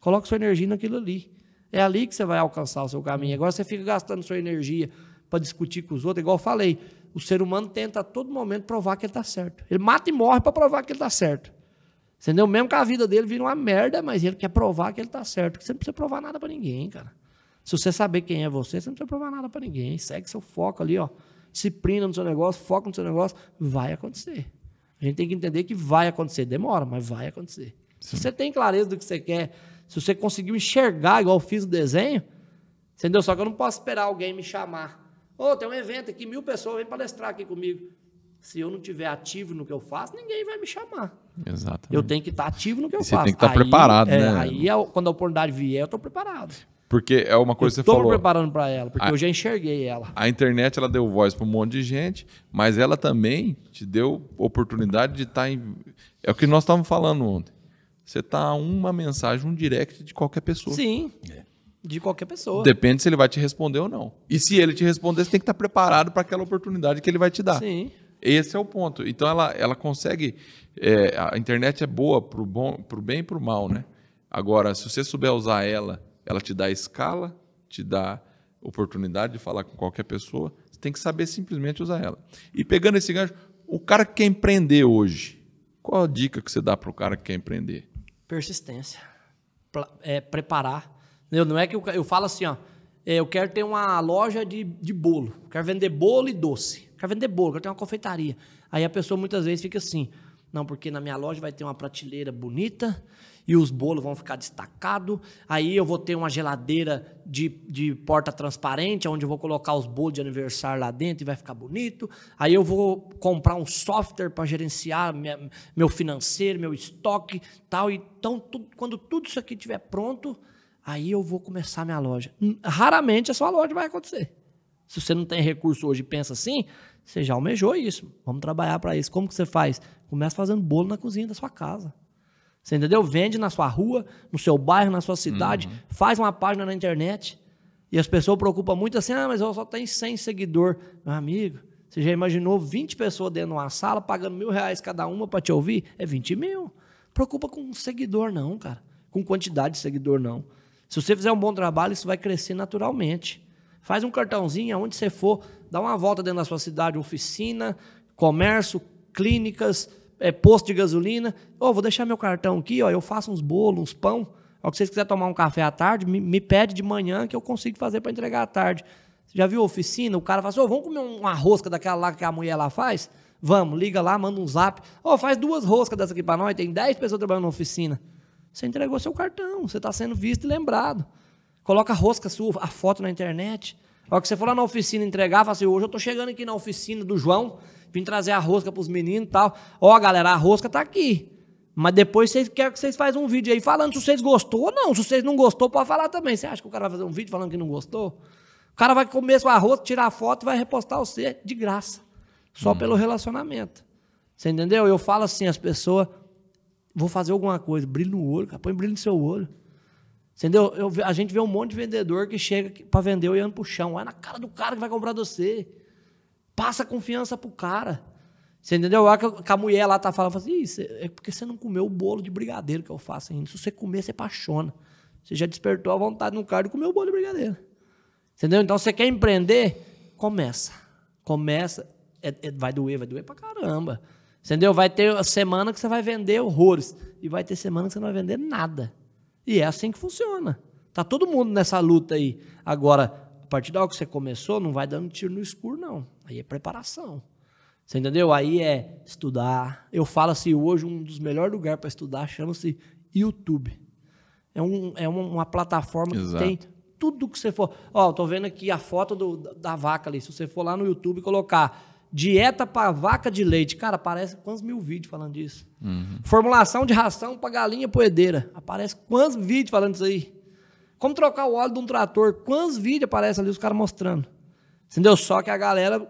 Speaker 2: Coloque sua energia naquilo ali. É ali que você vai alcançar o seu caminho. Agora você fica gastando sua energia para discutir com os outros, igual eu falei. O ser humano tenta a todo momento provar que ele está certo. Ele mata e morre para provar que ele está certo. Entendeu? Mesmo que a vida dele vira uma merda, mas ele quer provar que ele está certo. você não precisa provar nada para ninguém, cara. Se você saber quem é você, você não precisa provar nada para ninguém. Segue seu foco ali, ó. Disciplina no seu negócio, foca no seu negócio. Vai acontecer. A gente tem que entender que vai acontecer. Demora, mas vai acontecer. Sim. Se você tem clareza do que você quer, se você conseguiu enxergar, igual eu fiz o desenho, entendeu? Só que eu não posso esperar alguém me chamar. Ô, oh, tem um evento aqui, mil pessoas vêm palestrar aqui comigo. Se eu não tiver ativo no que eu faço, ninguém vai me chamar. Exato. Eu tenho que estar ativo no que eu você faço. Você tem que estar tá preparado, é, né? Aí, é quando a oportunidade vier, eu estou preparado.
Speaker 1: Porque é uma coisa eu que você falou. Estou preparando
Speaker 2: para ela, porque a, eu já enxerguei ela.
Speaker 1: A internet ela deu voz para um monte de gente, mas ela também te deu oportunidade de estar tá em. É o que nós estávamos falando ontem você tá uma mensagem, um direct de qualquer pessoa. Sim.
Speaker 2: É. De qualquer pessoa.
Speaker 1: Depende se ele vai te responder ou não. E se ele te responder, você tem que estar tá preparado para aquela oportunidade que ele vai te dar. Sim. Esse é o ponto. Então ela, ela consegue. É, a internet é boa para bom, bem e para o mal, né? Agora, se você souber usar ela, ela te dá escala, te dá oportunidade de falar com qualquer pessoa. Você tem que saber simplesmente usar ela. E pegando esse gancho, o cara que quer empreender hoje, qual a dica que você dá para o cara que quer empreender?
Speaker 2: persistência. Pra, é, preparar. Não é que eu, eu falo assim, ó. É, eu quero ter uma loja de, de bolo. quero vender bolo e doce. quero vender bolo, quero ter uma confeitaria. Aí a pessoa muitas vezes fica assim. Não, porque na minha loja vai ter uma prateleira bonita, e os bolos vão ficar destacados. Aí eu vou ter uma geladeira de, de porta transparente, onde eu vou colocar os bolos de aniversário lá dentro e vai ficar bonito. Aí eu vou comprar um software para gerenciar minha, meu financeiro, meu estoque tal. Então, tudo, quando tudo isso aqui estiver pronto, aí eu vou começar minha loja. Hum, raramente a sua loja vai acontecer. Se você não tem recurso hoje e pensa assim, você já almejou isso. Vamos trabalhar para isso. Como que você faz? Começa fazendo bolo na cozinha da sua casa. Você entendeu? Vende na sua rua, no seu bairro, na sua cidade, uhum. faz uma página na internet. E as pessoas preocupam muito assim: ah, mas eu só tenho 100 seguidor. Meu amigo, você já imaginou 20 pessoas dentro de uma sala pagando mil reais cada uma para te ouvir? É 20 mil. Preocupa com seguidor, não, cara. Com quantidade de seguidor, não. Se você fizer um bom trabalho, isso vai crescer naturalmente. Faz um cartãozinho aonde você for, dá uma volta dentro da sua cidade, oficina, comércio, clínicas, é, posto de gasolina. Ô, oh, vou deixar meu cartão aqui, ó, eu faço uns bolos, uns pão. ó, que vocês quiserem tomar um café à tarde, me, me pede de manhã que eu consigo fazer para entregar à tarde. Você já viu a oficina? O cara fala assim, oh, vamos comer uma rosca daquela lá que a mulher lá faz? Vamos, liga lá, manda um zap. Ô, oh, faz duas roscas dessa aqui para nós, tem 10 pessoas trabalhando na oficina. Você entregou seu cartão, você está sendo visto e lembrado. Coloca a rosca sua, a foto na internet. A hora que você for lá na oficina entregar, fala assim, hoje eu estou chegando aqui na oficina do João, vim trazer a rosca para os meninos e tal. Ó, galera, a rosca tá aqui. Mas depois vocês querem que vocês façam um vídeo aí falando se vocês gostou ou não. Se vocês não gostou, pode falar também. Você acha que o cara vai fazer um vídeo falando que não gostou? O cara vai comer sua rosca, tirar a foto e vai repostar você de graça. Só hum. pelo relacionamento. Você entendeu? Eu falo assim, as pessoas. Vou fazer alguma coisa, brilho no olho, cara. põe brilho no seu olho. Entendeu? Eu, a gente vê um monte de vendedor que chega para vender olhando pro chão. Olha na cara do cara que vai comprar do você. Passa confiança pro cara. Você entendeu? A, que a mulher lá tá falando assim, Isso, é porque você não comeu o bolo de brigadeiro que eu faço ainda. Se você comer, você apaixona. Você já despertou a vontade no cara de comer o bolo de brigadeiro. Entendeu? Então, você quer empreender? Começa. Começa. É, é, vai doer, vai doer pra caramba. Entendeu? Vai ter semana que você vai vender horrores. E vai ter semana que você não vai vender nada. E é assim que funciona. Tá todo mundo nessa luta aí. Agora, partir da ah, hora que você começou, não vai dando tiro no escuro, não. Aí é preparação. Você entendeu? Aí é estudar. Eu falo assim, hoje um dos melhores lugares para estudar chama-se YouTube. É, um, é uma, uma plataforma Exato. que tem tudo que você for. Ó, tô vendo aqui a foto do, da vaca ali. Se você for lá no YouTube e colocar dieta para vaca de leite, cara, aparece quantos mil vídeos falando disso. Uhum. Formulação de ração para galinha poedeira. Aparece quantos vídeos falando isso aí. Como trocar o óleo de um trator? Quantos vídeos aparecem ali os caras mostrando? Entendeu? Só que a galera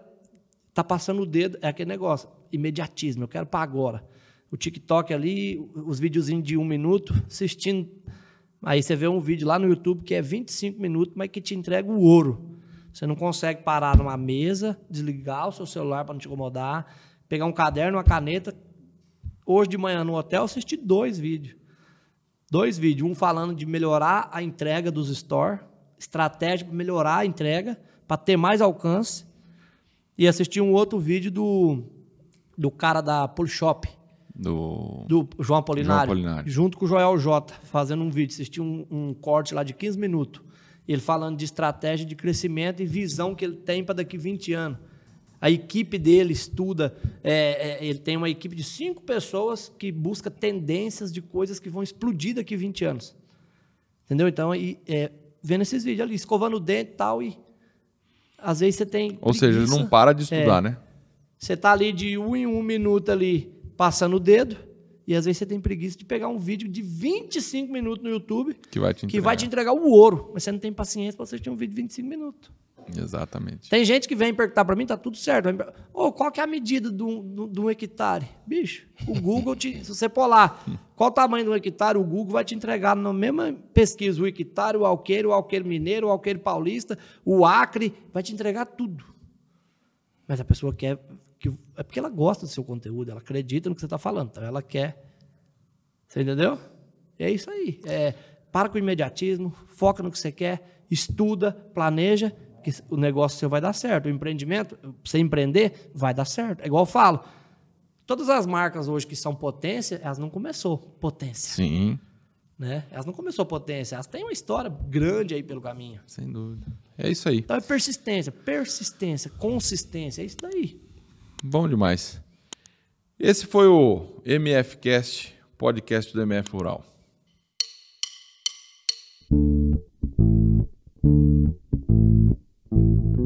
Speaker 2: tá passando o dedo, é aquele negócio, imediatismo, eu quero para agora. O TikTok ali, os videozinhos de um minuto, assistindo. Aí você vê um vídeo lá no YouTube que é 25 minutos, mas que te entrega o ouro. Você não consegue parar numa mesa, desligar o seu celular para não te incomodar, pegar um caderno, uma caneta. Hoje de manhã no hotel, assisti dois vídeos dois vídeos, um falando de melhorar a entrega dos store, estratégia para melhorar a entrega, para ter mais alcance, e assisti um outro vídeo do, do cara da Polishop,
Speaker 1: do... do João Apolinário,
Speaker 2: junto com o Joel J, fazendo um vídeo, assisti um, um corte lá de 15 minutos, ele falando de estratégia de crescimento e visão que ele tem para daqui 20 anos. A equipe dele estuda, é, é, ele tem uma equipe de cinco pessoas que busca tendências de coisas que vão explodir daqui 20 anos. Entendeu? Então, e, é, vendo esses vídeos ali, escovando o dente e tal, e às vezes você tem. Ou preguiça, seja, ele não para de estudar, é. né? Você está ali de um em um minuto ali, passando o dedo, e às vezes você tem preguiça de pegar um vídeo de 25 minutos no YouTube que vai te entregar, que vai te entregar o ouro, mas você não tem paciência para assistir um vídeo de 25 minutos.
Speaker 1: Exatamente.
Speaker 2: Tem gente que vem perguntar para mim, tá tudo certo. Ô, oh, qual que é a medida de um hectare? Bicho, o Google, te, se você pôr lá qual o tamanho do hectare, o Google vai te entregar na mesma pesquisa o hectare, o alqueiro, o alqueiro mineiro, o alqueiro paulista, o acre, vai te entregar tudo. Mas a pessoa quer... Que, é porque ela gosta do seu conteúdo, ela acredita no que você está falando, então ela quer... Você entendeu? É isso aí. É, para com o imediatismo, foca no que você quer, estuda, planeja que o negócio seu vai dar certo, o empreendimento, você empreender, vai dar certo. É igual eu falo, todas as marcas hoje que são potência, elas não começou potência. Sim. Né? Elas não começou potência, elas têm uma história grande aí pelo caminho. Sem dúvida.
Speaker 1: É isso aí. Então é
Speaker 2: persistência, persistência, consistência, é isso daí.
Speaker 1: Bom demais. Esse foi o MFcast, podcast do MF Rural. thank you